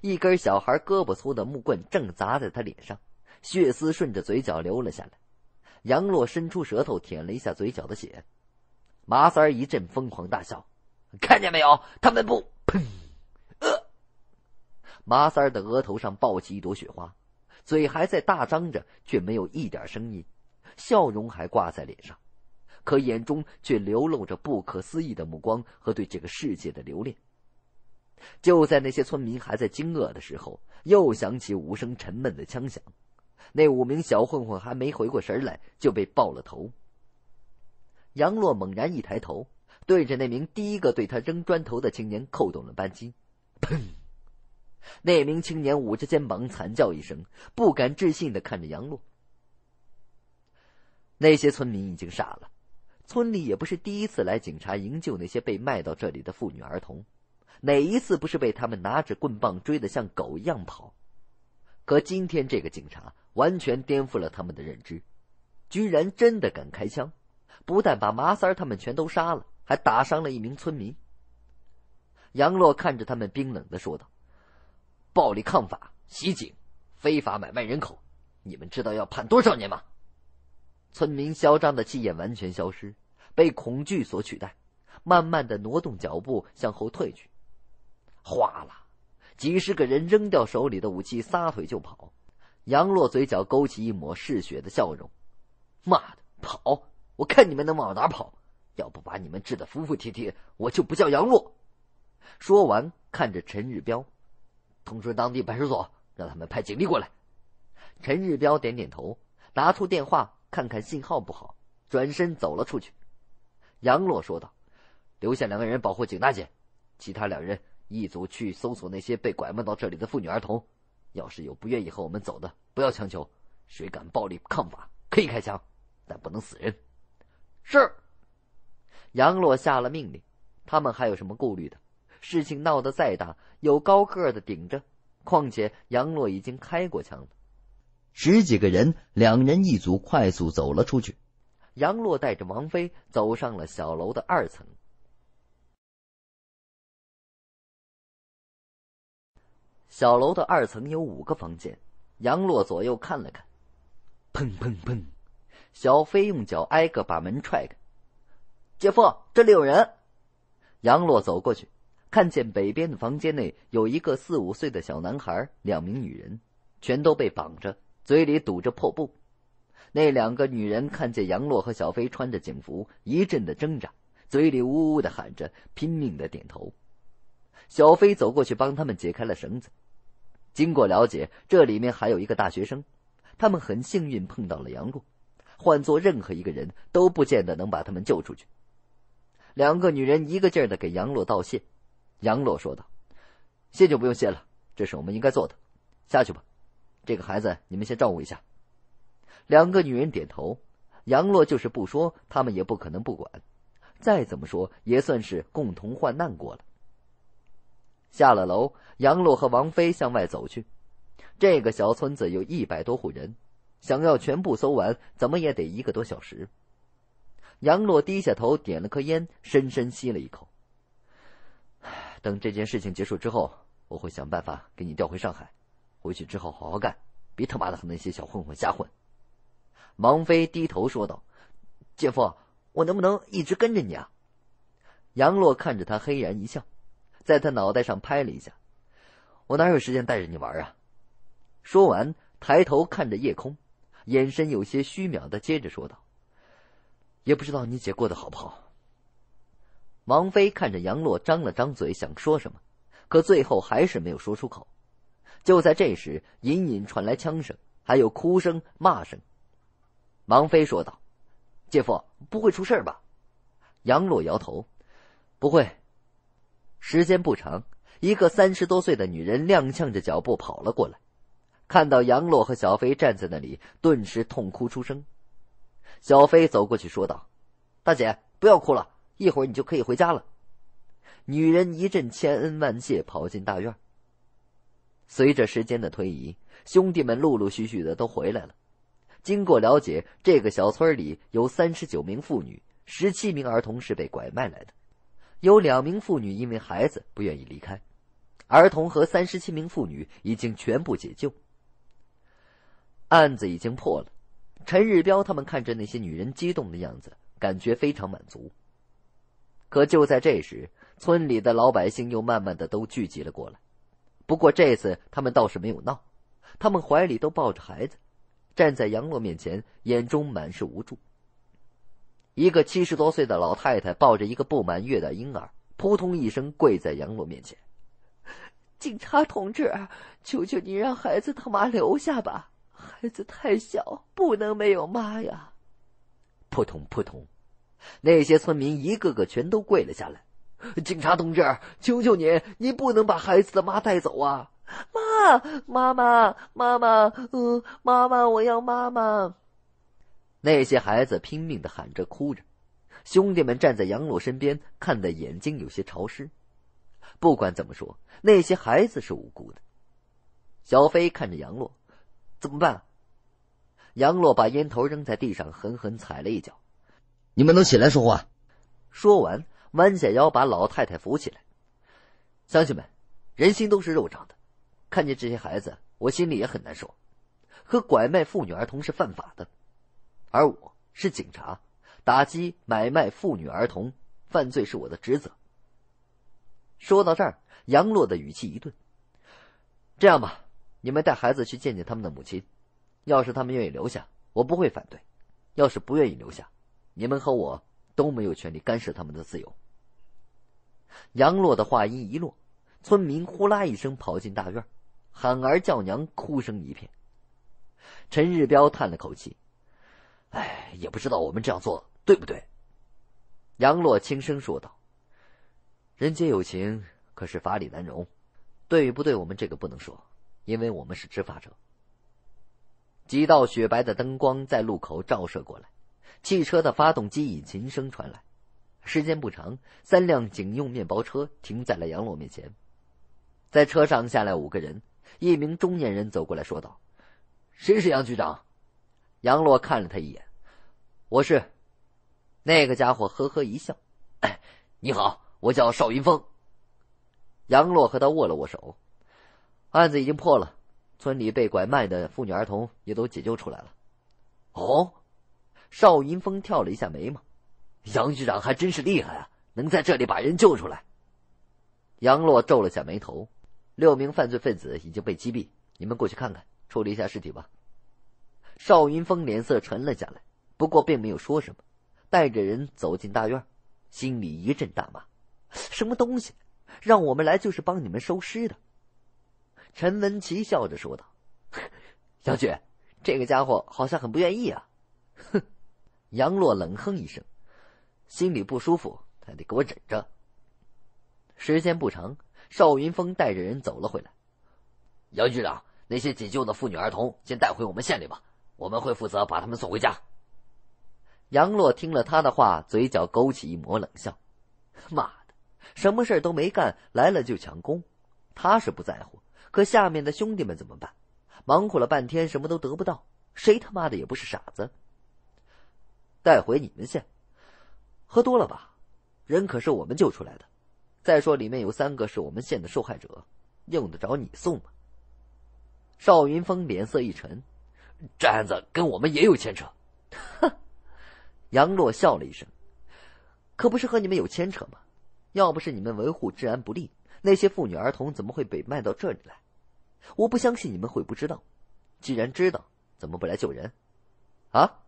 一根小孩胳膊粗的木棍正砸在他脸上，血丝顺着嘴角流了下来。杨洛伸出舌头舔了一下嘴角的血。麻三儿一阵疯狂大笑，看见没有？他们不砰！呃，麻三儿的额头上爆起一朵雪花，嘴还在大张着，却没有一点声音，笑容还挂在脸上，可眼中却流露着不可思议的目光和对这个世界的留恋。就在那些村民还在惊愕的时候，又响起无声沉闷的枪响，那五名小混混还没回过神来，就被爆了头。杨洛猛然一抬头，对着那名第一个对他扔砖头的青年扣动了扳机，砰！那名青年捂着肩膀惨叫一声，不敢置信的看着杨洛。那些村民已经傻了，村里也不是第一次来警察营救那些被卖到这里的妇女儿童，哪一次不是被他们拿着棍棒追得像狗一样跑？可今天这个警察完全颠覆了他们的认知，居然真的敢开枪！不但把麻三儿他们全都杀了，还打伤了一名村民。杨洛看着他们，冰冷的说道：“暴力抗法、袭警、非法买卖人口，你们知道要判多少年吗？”村民嚣张的气焰完全消失，被恐惧所取代，慢慢的挪动脚步向后退去。哗啦，几十个人扔掉手里的武器，撒腿就跑。杨洛嘴角勾起一抹嗜血的笑容：“妈的，跑！”我看你们能往哪跑？要不把你们治的服服帖帖，我就不叫杨洛。说完，看着陈日彪，通知当地派出所，让他们派警力过来。陈日彪点点头，拿出电话，看看信号不好，转身走了出去。杨洛说道：“留下两个人保护景大姐，其他两人一组去搜索那些被拐卖到这里的妇女儿童。要是有不愿意和我们走的，不要强求。谁敢暴力抗法，可以开枪，但不能死人。”是，杨洛下了命令，他们还有什么顾虑的？事情闹得再大，有高个的顶着。况且杨洛已经开过枪了，十几个人，两人一组，快速走了出去。杨洛带着王菲走上了小楼的二层。小楼的二层有五个房间，杨洛左右看了看，砰砰砰。小飞用脚挨个把门踹开，姐夫，这里有人。杨洛走过去，看见北边的房间内有一个四五岁的小男孩，两名女人，全都被绑着，嘴里堵着破布。那两个女人看见杨洛和小飞穿着警服，一阵的挣扎，嘴里呜呜的喊着，拼命的点头。小飞走过去帮他们解开了绳子。经过了解，这里面还有一个大学生，他们很幸运碰到了杨洛。换做任何一个人都不见得能把他们救出去。两个女人一个劲儿的给杨洛道谢，杨洛说道：“谢就不用谢了，这是我们应该做的。下去吧，这个孩子你们先照顾一下。”两个女人点头。杨洛就是不说，他们也不可能不管。再怎么说，也算是共同患难过了。下了楼，杨洛和王菲向外走去。这个小村子有一百多户人。想要全部搜完，怎么也得一个多小时。杨洛低下头，点了颗烟，深深吸了一口。等这件事情结束之后，我会想办法给你调回上海。回去之后好好干，别他妈的和那些小混混瞎混。王飞低头说道：“姐夫，我能不能一直跟着你啊？”杨洛看着他，黑然一笑，在他脑袋上拍了一下：“我哪有时间带着你玩啊？”说完，抬头看着夜空。眼神有些虚渺的，接着说道：“也不知道你姐过得好不好。”王菲看着杨洛，张了张嘴，想说什么，可最后还是没有说出口。就在这时，隐隐传来枪声，还有哭声、骂声。王菲说道：“姐夫，不会出事吧？”杨洛摇头：“不会。”时间不长，一个三十多岁的女人踉跄着脚步跑了过来。看到杨洛和小飞站在那里，顿时痛哭出声。小飞走过去说道：“大姐，不要哭了，一会儿你就可以回家了。”女人一阵千恩万谢，跑进大院。随着时间的推移，兄弟们陆陆续续的都回来了。经过了解，这个小村里有三十九名妇女、十七名儿童是被拐卖来的，有两名妇女因为孩子不愿意离开，儿童和三十七名妇女已经全部解救。案子已经破了，陈日彪他们看着那些女人激动的样子，感觉非常满足。可就在这时，村里的老百姓又慢慢的都聚集了过来。不过这次他们倒是没有闹，他们怀里都抱着孩子，站在杨洛面前，眼中满是无助。一个七十多岁的老太太抱着一个不满月的婴儿，扑通一声跪在杨洛面前：“ 警察同志，求求你让孩子他妈留下吧！”孩子太小，不能没有妈呀！扑通扑通，那些村民一个个全都跪了下来。警察同志，求求您，您不能把孩子的妈带走啊！妈，妈妈，妈妈，嗯，妈妈，我要妈妈！那些孩子拼命的喊着，哭着。兄弟们站在杨洛身边，看的眼睛有些潮湿。不管怎么说，那些孩子是无辜的。小飞看着杨洛。怎么办？杨洛把烟头扔在地上，狠狠踩了一脚。你们都起来说话。说完，弯下腰把老太太扶起来。乡亲们，人心都是肉长的，看见这些孩子，我心里也很难受。可拐卖妇女儿童是犯法的，而我是警察，打击买卖妇女儿童犯罪是我的职责。说到这儿，杨洛的语气一顿。这样吧。你们带孩子去见见他们的母亲，要是他们愿意留下，我不会反对；要是不愿意留下，你们和我都没有权利干涉他们的自由。杨洛的话音一落，村民呼啦一声跑进大院，喊儿叫娘，哭声一片。陈日彪叹了口气：“哎，也不知道我们这样做对不对。”杨洛轻声说道：“人皆有情，可是法理难容，对与不对，我们这个不能说。”因为我们是执法者。几道雪白的灯光在路口照射过来，汽车的发动机引擎声传来。时间不长，三辆警用面包车停在了杨洛面前。在车上下来五个人，一名中年人走过来说道：“谁是杨局长？”杨洛看了他一眼：“我是。”那个家伙呵呵一笑：“你好，我叫邵云峰。”杨洛和他握了握手。案子已经破了，村里被拐卖的妇女儿童也都解救出来了。哦，邵云峰跳了一下眉毛，杨局长还真是厉害啊，能在这里把人救出来。杨洛皱了下眉头，六名犯罪分子已经被击毙，你们过去看看，处理一下尸体吧。邵云峰脸色沉了下来，不过并没有说什么，带着人走进大院，心里一阵大骂：什么东西，让我们来就是帮你们收尸的。陈文奇笑着说道：“杨局，这个家伙好像很不愿意啊。”哼，杨洛冷哼一声，心里不舒服，还得给我忍着。时间不长，邵云峰带着人走了回来。杨局长，那些急救的妇女儿童先带回我们县里吧，我们会负责把他们送回家。杨洛听了他的话，嘴角勾起一抹冷笑：“妈的，什么事都没干，来了就抢功。”他是不在乎。”可下面的兄弟们怎么办？忙活了半天，什么都得不到，谁他妈的也不是傻子。带回你们县，喝多了吧？人可是我们救出来的，再说里面有三个是我们县的受害者，用得着你送吗？邵云峰脸色一沉，这案子跟我们也有牵扯。哈，杨洛笑了一声，可不是和你们有牵扯吗？要不是你们维护治安不力。那些妇女儿童怎么会被卖到这里来？我不相信你们会不知道。既然知道，怎么不来救人？啊！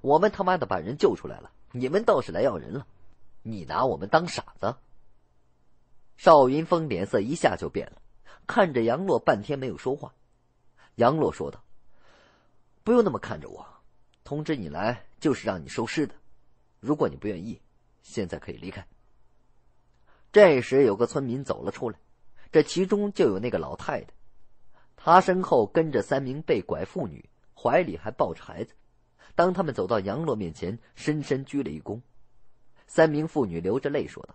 我们他妈的把人救出来了，你们倒是来要人了？你拿我们当傻子？邵云峰脸色一下就变了，看着杨洛半天没有说话。杨洛说道：“不用那么看着我，通知你来就是让你收尸的。如果你不愿意，现在可以离开。”这时，有个村民走了出来，这其中就有那个老太太。她身后跟着三名被拐妇女，怀里还抱着孩子。当他们走到杨洛面前，深深鞠了一躬。三名妇女流着泪说道：“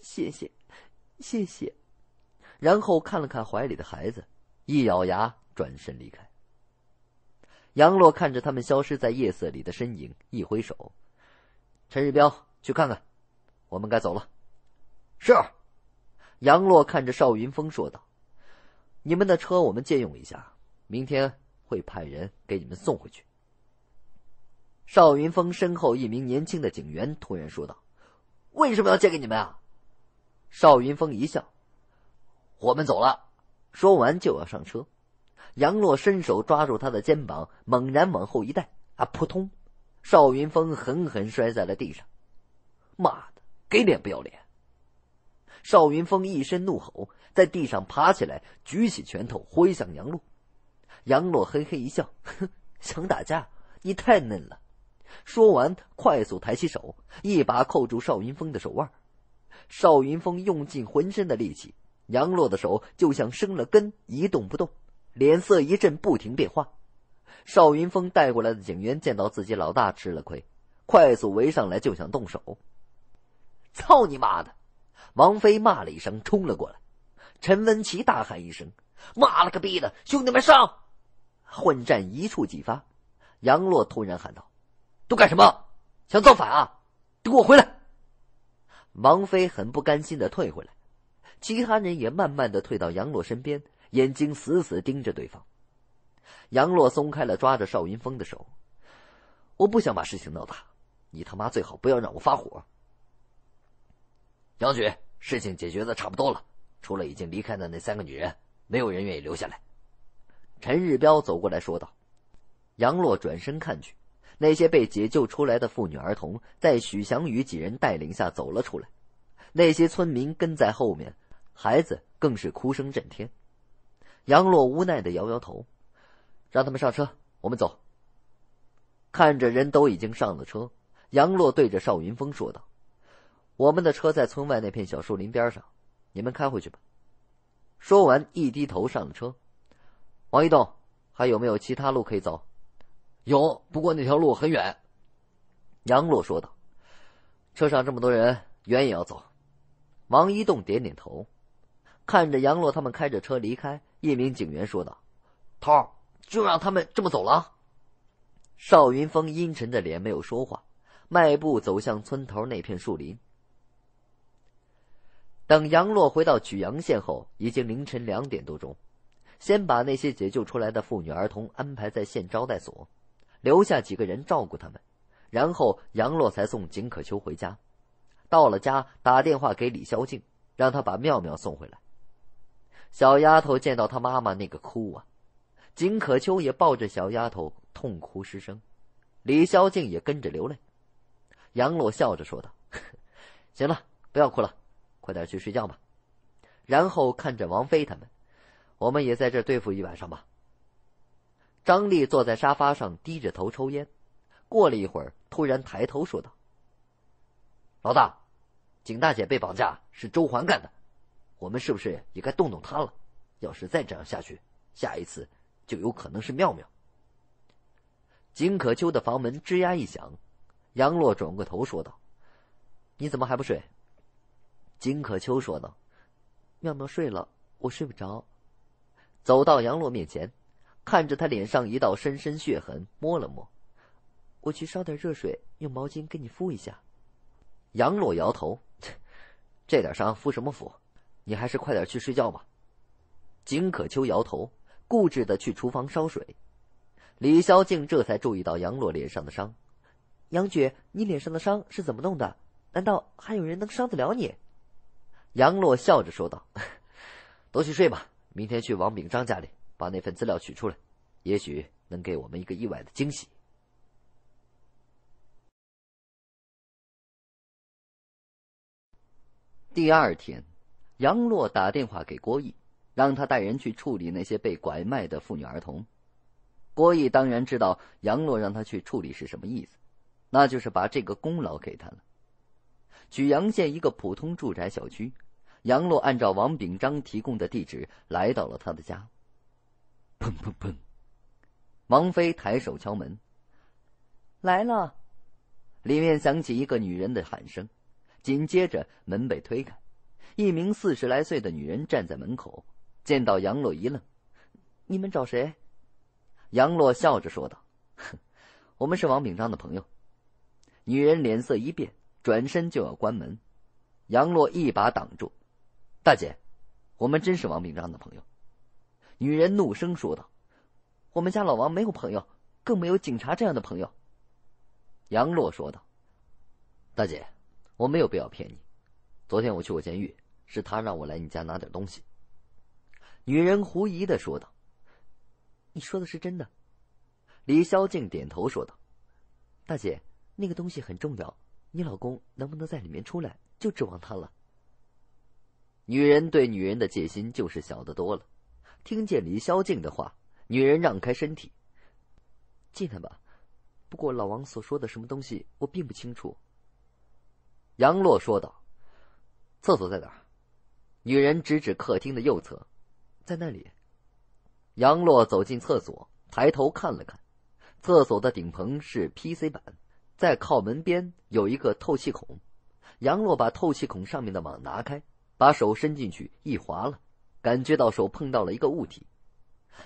谢谢，谢谢。”然后看了看怀里的孩子，一咬牙，转身离开。杨洛看着他们消失在夜色里的身影，一挥手：“陈日彪，去看看，我们该走了。”是，杨洛看着邵云峰说道：“你们的车我们借用一下，明天会派人给你们送回去。”邵云峰身后一名年轻的警员突然说道：“为什么要借给你们啊？”邵云峰一笑：“我们走了。”说完就要上车，杨洛伸手抓住他的肩膀，猛然往后一带，啊！扑通，邵云峰狠狠摔在了地上。“妈的，给脸不要脸！”邵云峰一声怒吼，在地上爬起来，举起拳头挥向杨洛。杨洛嘿嘿一笑：“哼，想打架？你太嫩了。”说完，快速抬起手，一把扣住邵云峰的手腕。邵云峰用尽浑身的力气，杨洛的手就像生了根，一动不动，脸色一阵不停变化。邵云峰带过来的警员见到自己老大吃了亏，快速围上来就想动手。“操你妈的！”王菲骂了一声，冲了过来。陈文奇大喊一声：“妈了个逼的，兄弟们上！”混战一触即发。杨洛突然喊道：“都干什么？想造反啊？都给我回来！”王菲很不甘心的退回来，其他人也慢慢的退到杨洛身边，眼睛死死盯着对方。杨洛松开了抓着邵云峰的手：“我不想把事情闹大，你他妈最好不要让我发火。”杨局。事情解决的差不多了，除了已经离开的那三个女人，没有人愿意留下来。陈日彪走过来说道：“杨洛，转身看去，那些被解救出来的妇女、儿童，在许祥宇几人带领下走了出来，那些村民跟在后面，孩子更是哭声震天。”杨洛无奈的摇摇头，让他们上车，我们走。看着人都已经上了车，杨洛对着邵云峰说道。我们的车在村外那片小树林边上，你们开回去吧。说完，一低头上了车。王一栋，还有没有其他路可以走？有，不过那条路很远。杨洛说道：“车上这么多人，远也要走。”王一栋点点头，看着杨洛他们开着车离开。一名警员说道：“头儿，就让他们这么走了。”邵云峰阴沉着脸没有说话，迈步走向村头那片树林。等杨洛回到曲阳县后，已经凌晨两点多钟。先把那些解救出来的妇女、儿童安排在县招待所，留下几个人照顾他们，然后杨洛才送景可秋回家。到了家，打电话给李萧静，让他把妙妙送回来。小丫头见到她妈妈，那个哭啊！景可秋也抱着小丫头痛哭失声，李萧静也跟着流泪。杨洛笑着说道：“ 行了，不要哭了。”快点去睡觉吧，然后看着王菲他们，我们也在这对付一晚上吧。张丽坐在沙发上，低着头抽烟。过了一会儿，突然抬头说道：“老大，景大姐被绑架是周环干的，我们是不是也该动动她了？要是再这样下去，下一次就有可能是妙妙。”金可秋的房门吱呀一响，杨洛转过头说道：“你怎么还不睡？”金可秋说道：“妙妙睡了，我睡不着。”走到杨洛面前，看着他脸上一道深深血痕，摸了摸。“我去烧点热水，用毛巾给你敷一下。”杨洛摇头：“这点伤敷什么敷？你还是快点去睡觉吧。”金可秋摇头，固执的去厨房烧水。李小静这才注意到杨洛脸上的伤：“杨爵，你脸上的伤是怎么弄的？难道还有人能伤得了你？”杨洛笑着说道：“都去睡吧，明天去王炳章家里把那份资料取出来，也许能给我们一个意外的惊喜。” 第二天，杨洛打电话给郭毅，让他带人去处理那些被拐卖的妇女儿童。郭毅当然知道杨洛让他去处理是什么意思，那就是把这个功劳给他了。曲阳县一个普通住宅小区。杨洛按照王炳章提供的地址来到了他的家。砰砰砰！王飞抬手敲门。来了，里面响起一个女人的喊声，紧接着门被推开，一名四十来岁的女人站在门口。见到杨洛，一愣：“你们找谁？”杨洛笑着说道：“哼，我们是王炳章的朋友。”女人脸色一变，转身就要关门，杨洛一把挡住。大姐，我们真是王炳章的朋友。”女人怒声说道，“我们家老王没有朋友，更没有警察这样的朋友。”杨洛说道，“大姐，我没有必要骗你。昨天我去过监狱，是他让我来你家拿点东西。”女人狐疑的说道，“你说的是真的？”李霄静点头说道，“大姐，那个东西很重要，你老公能不能在里面出来，就指望他了。”女人对女人的戒心就是小得多了。听见李萧静的话，女人让开身体，进来吧。不过老王所说的什么东西，我并不清楚。杨洛说道：“厕所在哪？”女人指指客厅的右侧，在那里。杨洛走进厕所，抬头看了看，厕所的顶棚是 P C 板，在靠门边有一个透气孔。杨洛把透气孔上面的网拿开。把手伸进去一划了，感觉到手碰到了一个物体。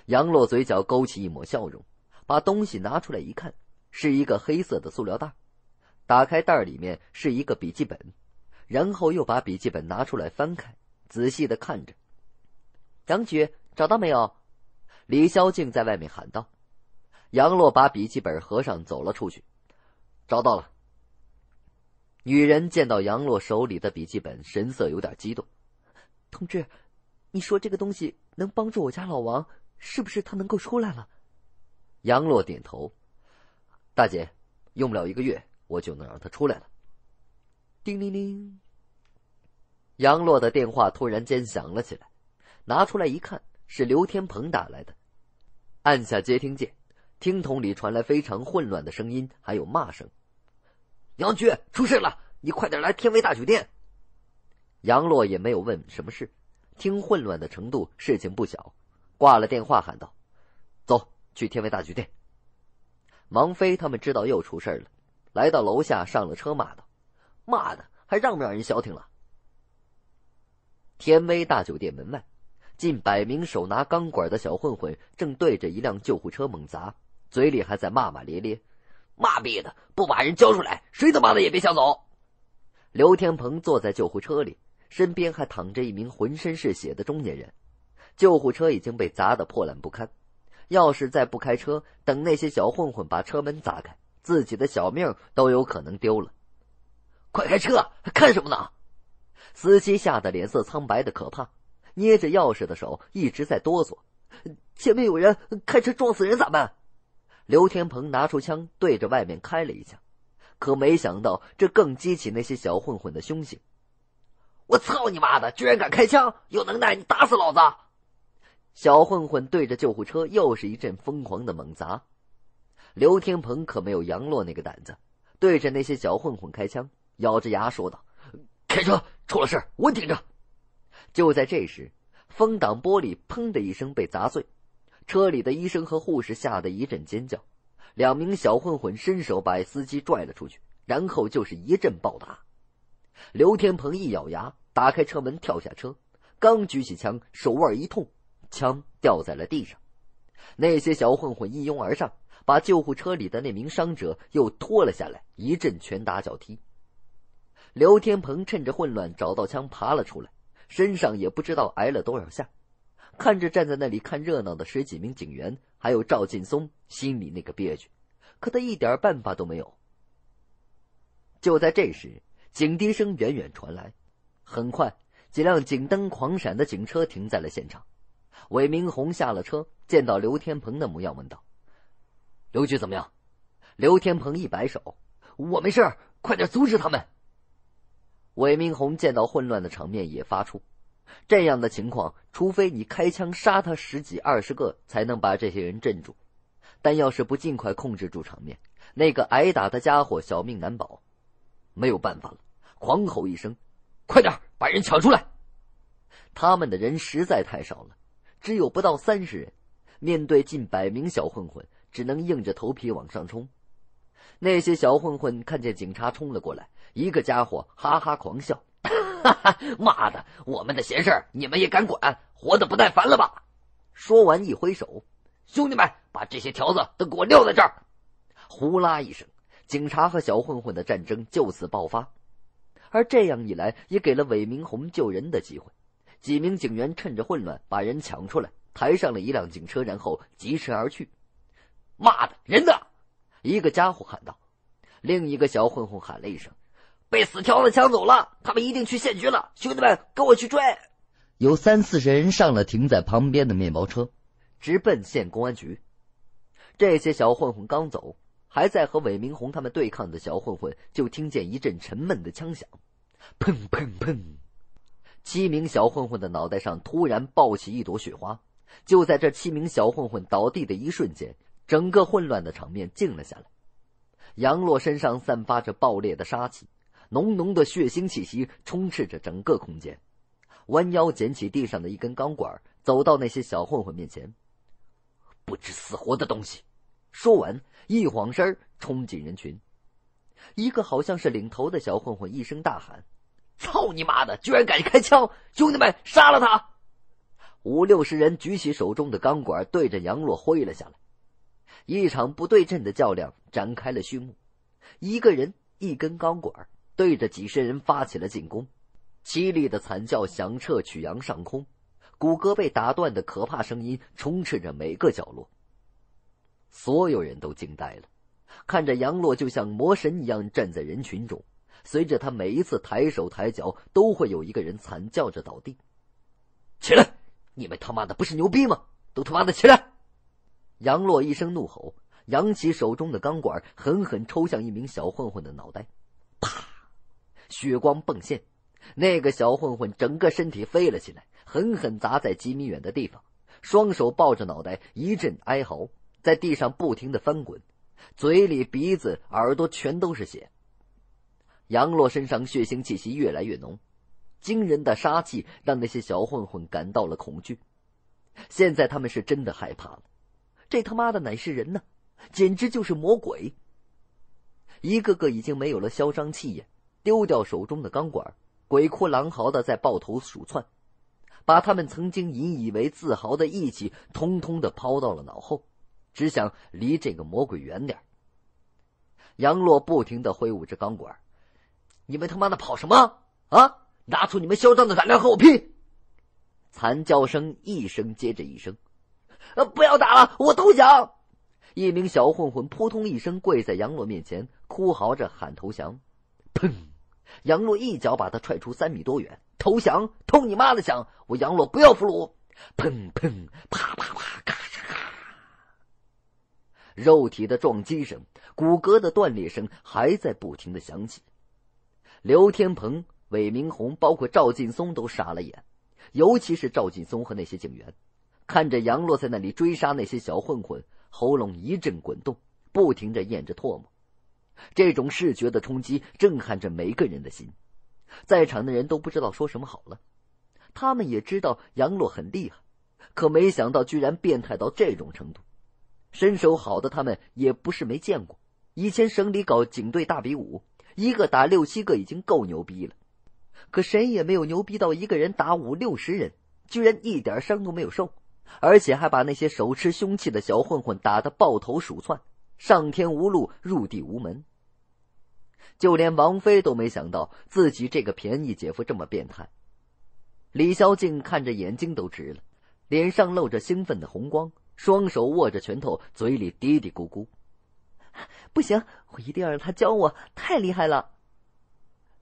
杨洛嘴角勾起一抹笑容，把东西拿出来一看，是一个黑色的塑料袋。打开袋里面是一个笔记本，然后又把笔记本拿出来翻开，仔细的看着。杨局找到没有？李霄静在外面喊道。杨洛把笔记本合上走了出去。找到了。女人见到杨洛手里的笔记本，神色有点激动。同志，你说这个东西能帮助我家老王，是不是他能够出来了？杨洛点头。大姐，用不了一个月，我就能让他出来了。叮铃铃。杨洛的电话突然间响了起来，拿出来一看，是刘天鹏打来的。按下接听键，听筒里传来非常混乱的声音，还有骂声。杨局出事了，你快点来天威大酒店。杨洛也没有问什么事，听混乱的程度，事情不小。挂了电话，喊道：“走去天威大酒店。”王飞他们知道又出事了，来到楼下，上了车，骂道：“骂的，还让不让人消停了？”天威大酒店门外，近百名手拿钢管的小混混正对着一辆救护车猛砸，嘴里还在骂骂咧咧。妈逼的，不把人交出来，谁他妈的也别想走！刘天鹏坐在救护车里，身边还躺着一名浑身是血的中年人。救护车已经被砸得破烂不堪，要是再不开车，等那些小混混把车门砸开，自己的小命都有可能丢了。快开车！看什么呢？司机吓得脸色苍白的可怕，捏着钥匙的手一直在哆嗦。前面有人开车撞死人咋办？刘天鹏拿出枪对着外面开了一枪，可没想到这更激起那些小混混的凶性。我操你妈的，居然敢开枪！有能耐你打死老子！小混混对着救护车又是一阵疯狂的猛砸。刘天鹏可没有杨洛那个胆子，对着那些小混混开枪，咬着牙说道：“开车出了事，我顶着。”就在这时，风挡玻璃砰的一声被砸碎。车里的医生和护士吓得一阵尖叫，两名小混混伸手把司机拽了出去，然后就是一阵暴打。刘天鹏一咬牙，打开车门跳下车，刚举起枪，手腕一痛，枪掉在了地上。那些小混混一拥而上，把救护车里的那名伤者又拖了下来，一阵拳打脚踢。刘天鹏趁着混乱找到枪，爬了出来，身上也不知道挨了多少下。看着站在那里看热闹的十几名警员，还有赵劲松，心里那个憋屈，可他一点办法都没有。就在这时，警笛声远远传来，很快几辆警灯狂闪的警车停在了现场。韦明红下了车，见到刘天鹏的模样，问道：“刘局怎么样？”刘天鹏一摆手：“我没事快点阻止他们。”韦明红见到混乱的场面，也发出。这样的情况，除非你开枪杀他十几二十个，才能把这些人镇住。但要是不尽快控制住场面，那个挨打的家伙小命难保。没有办法了，狂吼一声：“快点把人抢出来！”他们的人实在太少了，只有不到三十人，面对近百名小混混，只能硬着头皮往上冲。那些小混混看见警察冲了过来，一个家伙哈哈狂笑。哈哈，妈的，我们的闲事儿你们也敢管？活的不耐烦了吧？说完一挥手，兄弟们把这些条子都给我撂在这儿。呼啦一声，警察和小混混的战争就此爆发。而这样一来，也给了韦明红救人的机会。几名警员趁着混乱把人抢出来，抬上了一辆警车，然后疾驰而去。妈的，人呢？一个家伙喊道，另一个小混混喊了一声。被死条子抢走了，他们一定去县局了。兄弟们，跟我去追！有三四十人上了停在旁边的面包车，直奔县公安局。这些小混混刚走，还在和韦明红他们对抗的小混混就听见一阵沉闷的枪响，砰砰砰！七名小混混的脑袋上突然爆起一朵雪花。就在这七名小混混倒地的一瞬间，整个混乱的场面静了下来。杨洛身上散发着爆裂的杀气。浓浓的血腥气息充斥着整个空间。弯腰捡起地上的一根钢管，走到那些小混混面前。不知死活的东西！说完，一晃身冲进人群。一个好像是领头的小混混一声大喊：“操你妈的！居然敢开枪！兄弟们，杀了他！”五六十人举起手中的钢管，对着杨洛挥了下来。一场不对阵的较量展开了序幕。一个人一根钢管。对着几十人发起了进攻，凄厉的惨叫响彻曲阳上空，骨骼被打断的可怕声音充斥着每个角落。所有人都惊呆了，看着杨洛就像魔神一样站在人群中，随着他每一次抬手抬脚，都会有一个人惨叫着倒地。起来！你们他妈的不是牛逼吗？都他妈的起来！杨洛一声怒吼，扬起手中的钢管，狠狠抽向一名小混混的脑袋，啪！血光迸现，那个小混混整个身体飞了起来，狠狠砸在几米远的地方，双手抱着脑袋，一阵哀嚎，在地上不停的翻滚，嘴里、鼻子、耳朵全都是血。杨洛身上血腥气息越来越浓，惊人的杀气让那些小混混感到了恐惧。现在他们是真的害怕了，这他妈的乃是人呢？简直就是魔鬼！一个个已经没有了嚣张气焰。丢掉手中的钢管，鬼哭狼嚎的在抱头鼠窜，把他们曾经引以为自豪的义气通通的抛到了脑后，只想离这个魔鬼远点。杨洛不停的挥舞着钢管，你们他妈的跑什么啊？拿出你们嚣张的胆量和我拼！惨叫声一声接着一声，呃，不要打了，我投降！一名小混混扑通一声跪在杨洛面前，哭嚎着喊投降。砰！杨洛一脚把他踹出三米多远，投降？偷你妈的降！我杨洛不要俘虏！砰砰啪啪啪，咔咔咔，肉体的撞击声，骨骼的断裂声还在不停的响起。刘天鹏、韦明红，包括赵劲松都傻了眼，尤其是赵劲松和那些警员，看着杨洛在那里追杀那些小混混，喉咙一阵滚动，不停的咽着唾沫。这种视觉的冲击震撼着每个人的心，在场的人都不知道说什么好了。他们也知道杨洛很厉害，可没想到居然变态到这种程度。身手好的他们也不是没见过，以前省里搞警队大比武，一个打六七个已经够牛逼了，可谁也没有牛逼到一个人打五六十人，居然一点伤都没有受，而且还把那些手持凶器的小混混打得抱头鼠窜。上天无路，入地无门。就连王菲都没想到自己这个便宜姐夫这么变态。李萧静看着眼睛都直了，脸上露着兴奋的红光，双手握着拳头，嘴里嘀嘀咕咕：“不行，我一定要让他教我，太厉害了！”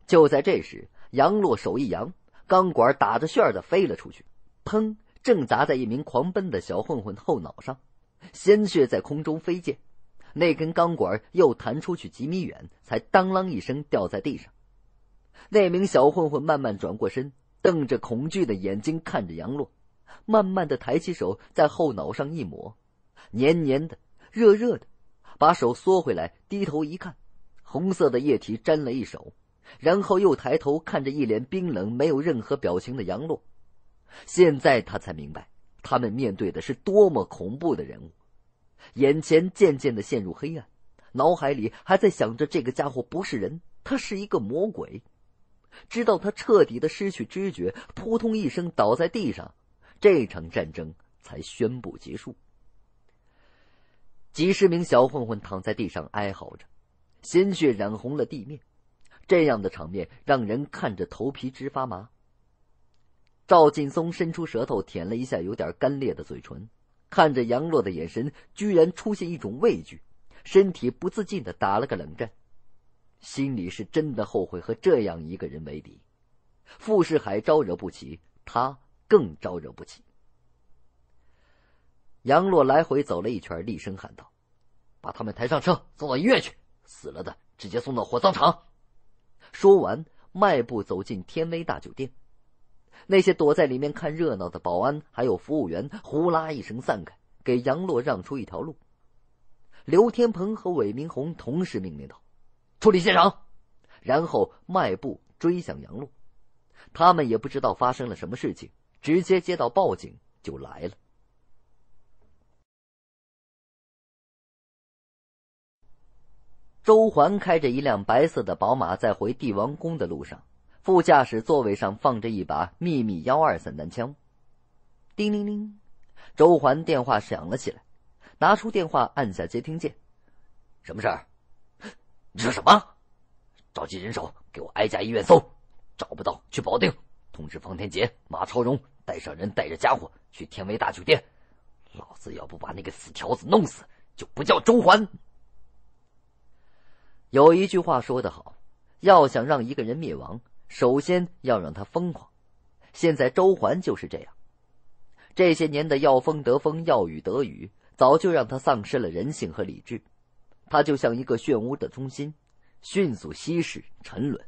就在这时，杨洛手一扬，钢管打着旋儿的飞了出去，砰，正砸在一名狂奔的小混混后脑上，鲜血在空中飞溅。那根钢管又弹出去几米远，才当啷一声掉在地上。那名小混混慢慢转过身，瞪着恐惧的眼睛看着杨洛，慢慢的抬起手在后脑上一抹，黏黏的，热热的，把手缩回来，低头一看，红色的液体沾了一手，然后又抬头看着一脸冰冷没有任何表情的杨洛。现在他才明白，他们面对的是多么恐怖的人物。眼前渐渐的陷入黑暗，脑海里还在想着这个家伙不是人，他是一个魔鬼。直到他彻底的失去知觉，扑通一声倒在地上，这场战争才宣布结束。几十名小混混躺在地上哀嚎着，鲜血染红了地面，这样的场面让人看着头皮直发麻。赵劲松伸出舌头舔了一下有点干裂的嘴唇。看着杨洛的眼神，居然出现一种畏惧，身体不自禁的打了个冷战，心里是真的后悔和这样一个人为敌。傅世海招惹不起，他更招惹不起。杨洛来回走了一圈，厉声喊道：“把他们抬上车，送到医院去，死了的直接送到火葬场。”说完，迈步走进天威大酒店。那些躲在里面看热闹的保安还有服务员，呼啦一声散开，给杨洛让出一条路。刘天鹏和韦明红同时命令道：“处理现场！”然后迈步追向杨洛。他们也不知道发生了什么事情，直接接到报警就来了。周环开着一辆白色的宝马，在回帝王宫的路上。副驾驶座位上放着一把秘密幺二散弹枪。叮铃铃，周环电话响了起来，拿出电话按下接听键：“什么事儿？你说什么？召集人手，给我挨家医院搜，找不到去保定，通知方天杰、马超荣带上人带着家伙去天威大酒店。老子要不把那个死条子弄死，就不叫周环。”有一句话说得好，要想让一个人灭亡。首先要让他疯狂，现在周环就是这样。这些年的要风得风，要雨得雨，早就让他丧失了人性和理智。他就像一个漩涡的中心，迅速吸食、沉沦，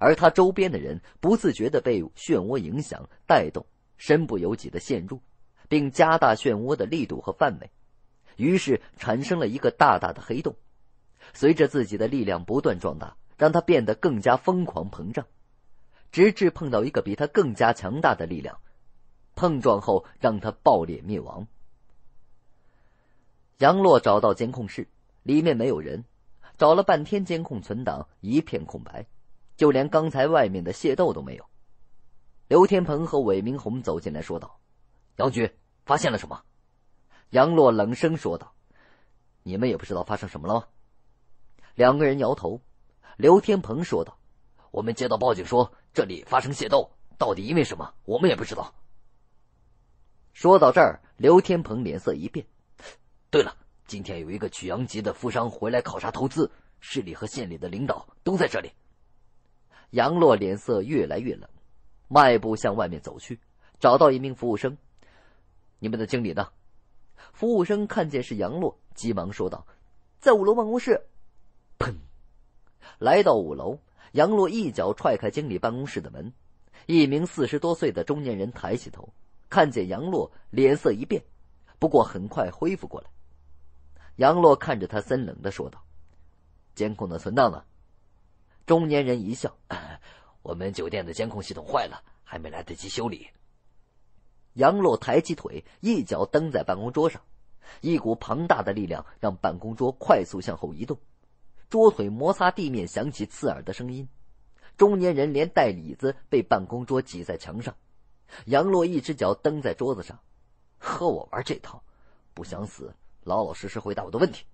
而他周边的人不自觉的被漩涡影响、带动，身不由己的陷入，并加大漩涡的力度和范围，于是产生了一个大大的黑洞。随着自己的力量不断壮大，让他变得更加疯狂膨胀。直至碰到一个比他更加强大的力量，碰撞后让他爆裂灭亡。杨洛找到监控室，里面没有人，找了半天监控存档一片空白，就连刚才外面的械斗都没有。刘天鹏和韦明红走进来说道：“杨局发现了什么？”杨洛冷声说道：“你们也不知道发生什么了吗？”两个人摇头。刘天鹏说道：“我们接到报警说。”这里发生械斗，到底因为什么？我们也不知道。说到这儿，刘天鹏脸色一变。对了，今天有一个曲阳籍的富商回来考察投资，市里和县里的领导都在这里。杨洛脸色越来越冷，迈步向外面走去，找到一名服务生：“你们的经理呢？”服务生看见是杨洛，急忙说道：“在五楼办公室。”砰！来到五楼。杨洛一脚踹开经理办公室的门，一名四十多岁的中年人抬起头，看见杨洛，脸色一变，不过很快恢复过来。杨洛看着他，森冷的说道：“监控的存档呢？”中年人一笑：“ 我们酒店的监控系统坏了，还没来得及修理。”杨洛抬起腿，一脚蹬在办公桌上，一股庞大的力量让办公桌快速向后移动。桌腿摩擦地面，响起刺耳的声音。中年人连带椅子被办公桌挤在墙上，杨洛一只脚蹬在桌子上，和我玩这套？不想死，老老实实回答我的问题。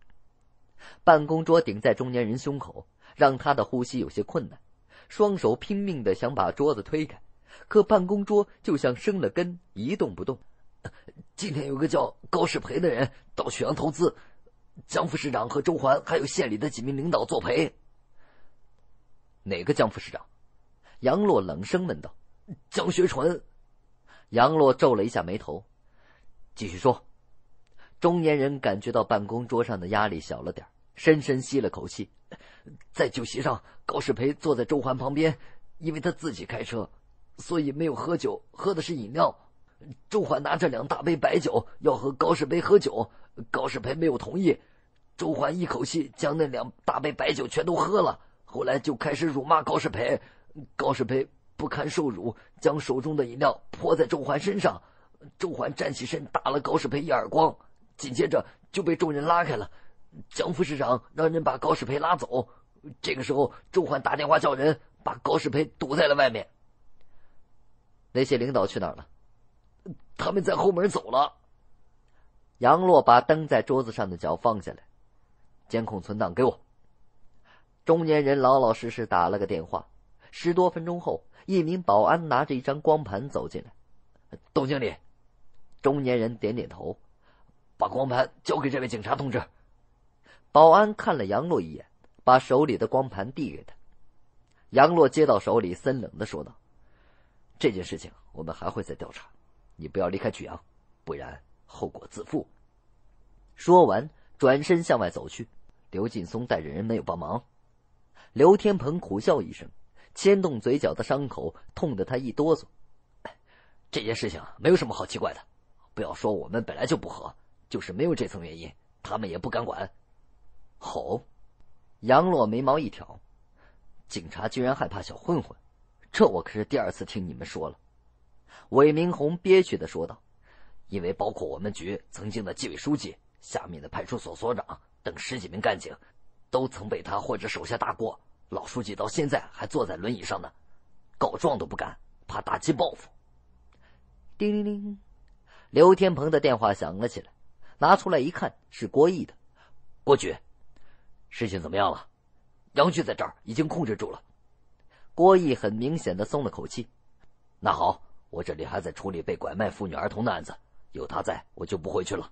办公桌顶在中年人胸口，让他的呼吸有些困难，双手拼命的想把桌子推开，可办公桌就像生了根，一动不动。今天有个叫高世培的人到曲阳投资。江副市长和周环，还有县里的几名领导作陪。哪个江副市长？杨洛冷声问道。江学纯。杨洛皱了一下眉头，继续说。中年人感觉到办公桌上的压力小了点，深深吸了口气。在酒席上，高世培坐在周环旁边，因为他自己开车，所以没有喝酒，喝的是饮料。周环拿着两大杯白酒要和高世培喝酒，高世培没有同意。周环一口气将那两大杯白酒全都喝了，后来就开始辱骂高世培。高世培不堪受辱，将手中的饮料泼在周环身上。周环站起身打了高世培一耳光，紧接着就被众人拉开了。江副市长让人把高世培拉走。这个时候，周环打电话叫人把高世培堵在了外面。那些领导去哪儿了？他们在后门走了。杨洛把蹬在桌子上的脚放下来，监控存档给我。中年人老老实实打了个电话。十多分钟后，一名保安拿着一张光盘走进来。董经理，中年人点点头，把光盘交给这位警察同志。保安看了杨洛一眼，把手里的光盘递给他。杨洛接到手里，森冷的说道：“这件事情我们还会再调查。”你不要离开曲阳，不然后果自负。说完，转身向外走去。刘劲松带着人没有帮忙。刘天鹏苦笑一声，牵动嘴角的伤口痛得他一哆嗦。这件事情没有什么好奇怪的。不要说我们本来就不和，就是没有这层原因，他们也不敢管。吼！杨洛眉毛一挑，警察居然害怕小混混，这我可是第二次听你们说了。韦明红憋屈的说道：“因为包括我们局曾经的纪委书记、下面的派出所所长等十几名干警，都曾被他或者手下打过。老书记到现在还坐在轮椅上呢，告状都不敢，怕打击报复。”叮铃铃，刘天鹏的电话响了起来，拿出来一看是郭毅的。郭局，事情怎么样了？杨局在这儿已经控制住了。郭毅很明显的松了口气。那好。我这里还在处理被拐卖妇女儿童的案子，有他在我就不回去了。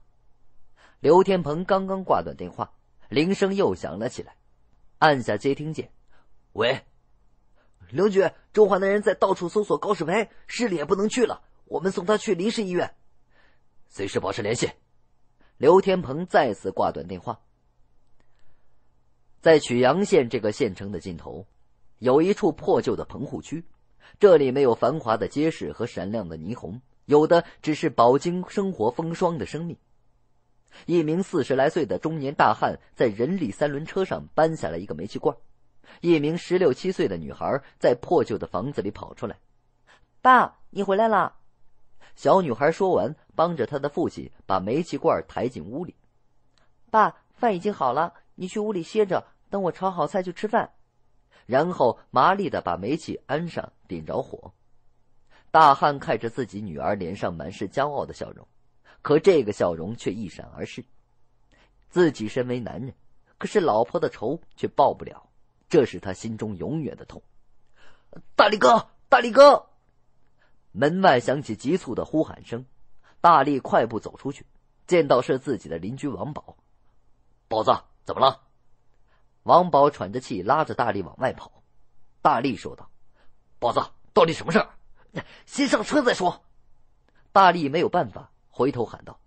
刘天鹏刚刚挂断电话，铃声又响了起来，按下接听键：“喂，刘局，中环的人在到处搜索高世培，市里也不能去了，我们送他去临时医院，随时保持联系。”刘天鹏再次挂断电话。在曲阳县这个县城的尽头，有一处破旧的棚户区。这里没有繁华的街市和闪亮的霓虹，有的只是饱经生活风霜的生命。一名四十来岁的中年大汉在人力三轮车上搬下来一个煤气罐，一名十六七岁的女孩在破旧的房子里跑出来：“爸，你回来了。”小女孩说完，帮着她的父亲把煤气罐抬进屋里。“爸，饭已经好了，你去屋里歇着，等我炒好菜就吃饭。”然后麻利的把煤气安上，点着火。大汉看着自己女儿脸上满是骄傲的笑容，可这个笑容却一闪而逝。自己身为男人，可是老婆的仇却报不了，这是他心中永远的痛。大力哥，大力哥！门外响起急促的呼喊声，大力快步走出去，见到是自己的邻居王宝。宝子，怎么了？王宝喘着气，拉着大力往外跑。大力说道：“宝子，到底什么事儿？先上车再说。”大力没有办法，回头喊道：“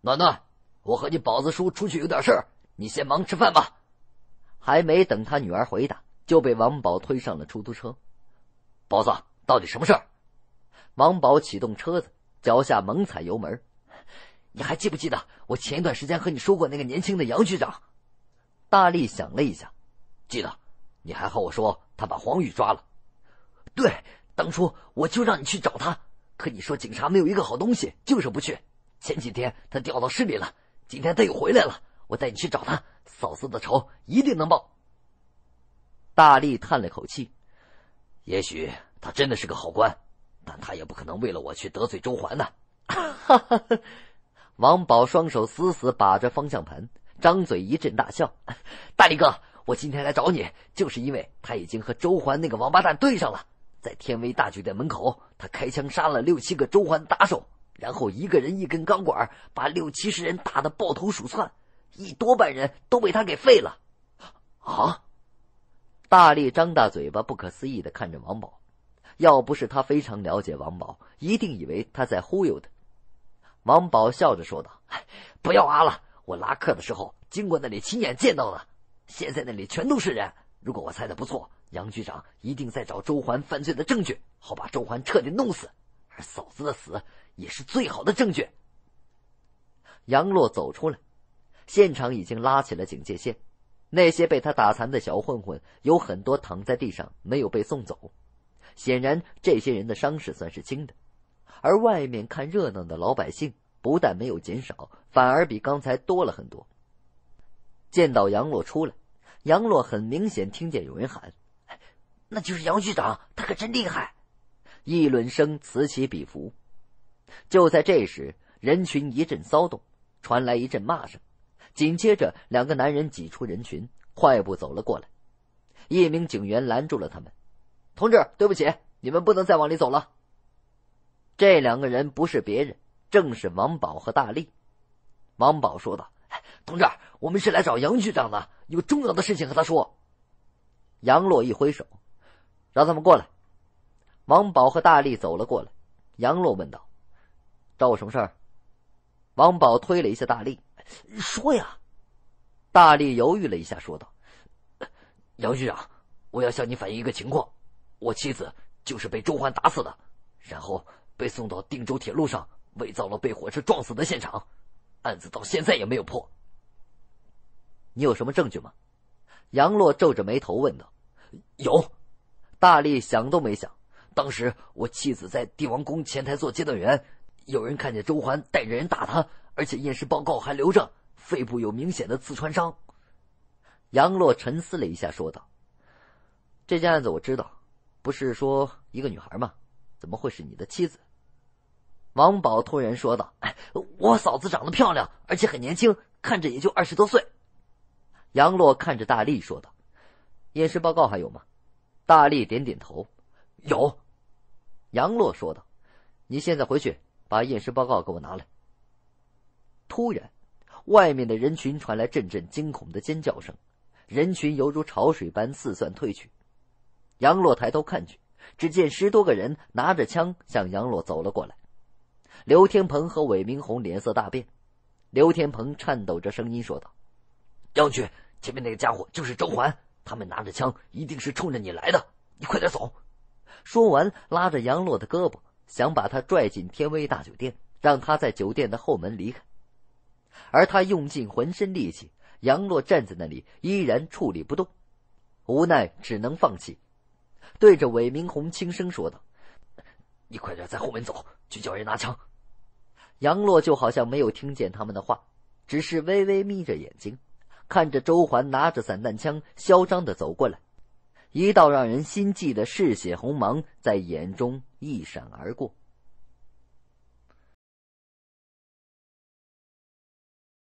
暖暖，我和你宝子叔出去有点事儿，你先忙吃饭吧。”还没等他女儿回答，就被王宝推上了出租车。“宝子，到底什么事儿？”王宝启动车子，脚下猛踩油门。“你还记不记得我前一段时间和你说过那个年轻的杨局长？”大力想了一下，记得，你还和我说他把黄宇抓了。对，当初我就让你去找他，可你说警察没有一个好东西，就是不去。前几天他调到市里了，今天他又回来了。我带你去找他，嫂子的仇一定能报。大力叹了口气，也许他真的是个好官，但他也不可能为了我去得罪周环呐。王宝双手死死把着方向盘。张嘴一阵大笑，大力哥，我今天来找你，就是因为他已经和周环那个王八蛋对上了。在天威大酒店门口，他开枪杀了六七个周环打手，然后一个人一根钢管把六七十人打得抱头鼠窜，一多半人都被他给废了。啊！大力张大嘴巴，不可思议的看着王宝。要不是他非常了解王宝，一定以为他在忽悠他。王宝笑着说道：“不要啊了。”我拉客的时候经过那里，亲眼见到的。现在那里全都是人。如果我猜的不错，杨局长一定在找周环犯罪的证据，好把周环彻底弄死。而嫂子的死也是最好的证据。杨洛走出来，现场已经拉起了警戒线，那些被他打残的小混混有很多躺在地上没有被送走，显然这些人的伤势算是轻的。而外面看热闹的老百姓。不但没有减少，反而比刚才多了很多。见到杨洛出来，杨洛很明显听见有人喊：“那就是杨局长，他可真厉害！”议论声此起彼伏。就在这时，人群一阵骚动，传来一阵骂声。紧接着，两个男人挤出人群，快步走了过来。一名警员拦住了他们：“同志，对不起，你们不能再往里走了。”这两个人不是别人。正是王宝和大力。王宝说道：“同志，我们是来找杨局长的，有重要的事情和他说。”杨洛一挥手，让他们过来。王宝和大力走了过来。杨洛问道：“找我什么事儿？”王宝推了一下大力，说：“呀。”大力犹豫了一下，说道：“杨局长，我要向你反映一个情况，我妻子就是被周环打死的，然后被送到定州铁路上。”伪造了被火车撞死的现场，案子到现在也没有破。你有什么证据吗？杨洛皱着眉头问道。有，大力想都没想，当时我妻子在帝王宫前台做接待员，有人看见周环带着人打他，而且验尸报告还留着，肺部有明显的刺穿伤。杨洛沉思了一下，说道：“这件案子我知道，不是说一个女孩吗？怎么会是你的妻子？”王宝突然说道：“哎，我嫂子长得漂亮，而且很年轻，看着也就二十多岁。”杨洛看着大力说道：“验尸报告还有吗？”大力点点头：“有。”杨洛说道：“你现在回去把验尸报告给我拿来。”突然，外面的人群传来阵阵惊恐的尖叫声，人群犹如潮水般四散退去。杨洛抬头看去，只见十多个人拿着枪向杨洛走了过来。刘天鹏和韦明红脸色大变，刘天鹏颤抖着声音说道：“将军，前面那个家伙就是周环，他们拿着枪，一定是冲着你来的。你快点走！”说完，拉着杨洛的胳膊，想把他拽进天威大酒店，让他在酒店的后门离开。而他用尽浑身力气，杨洛站在那里依然矗立不动，无奈只能放弃，对着韦明红轻声说道：“你快点在后门走，去叫人拿枪。”杨洛就好像没有听见他们的话，只是微微眯着眼睛，看着周环拿着散弹枪嚣张的走过来，一道让人心悸的嗜血红芒在眼中一闪而过。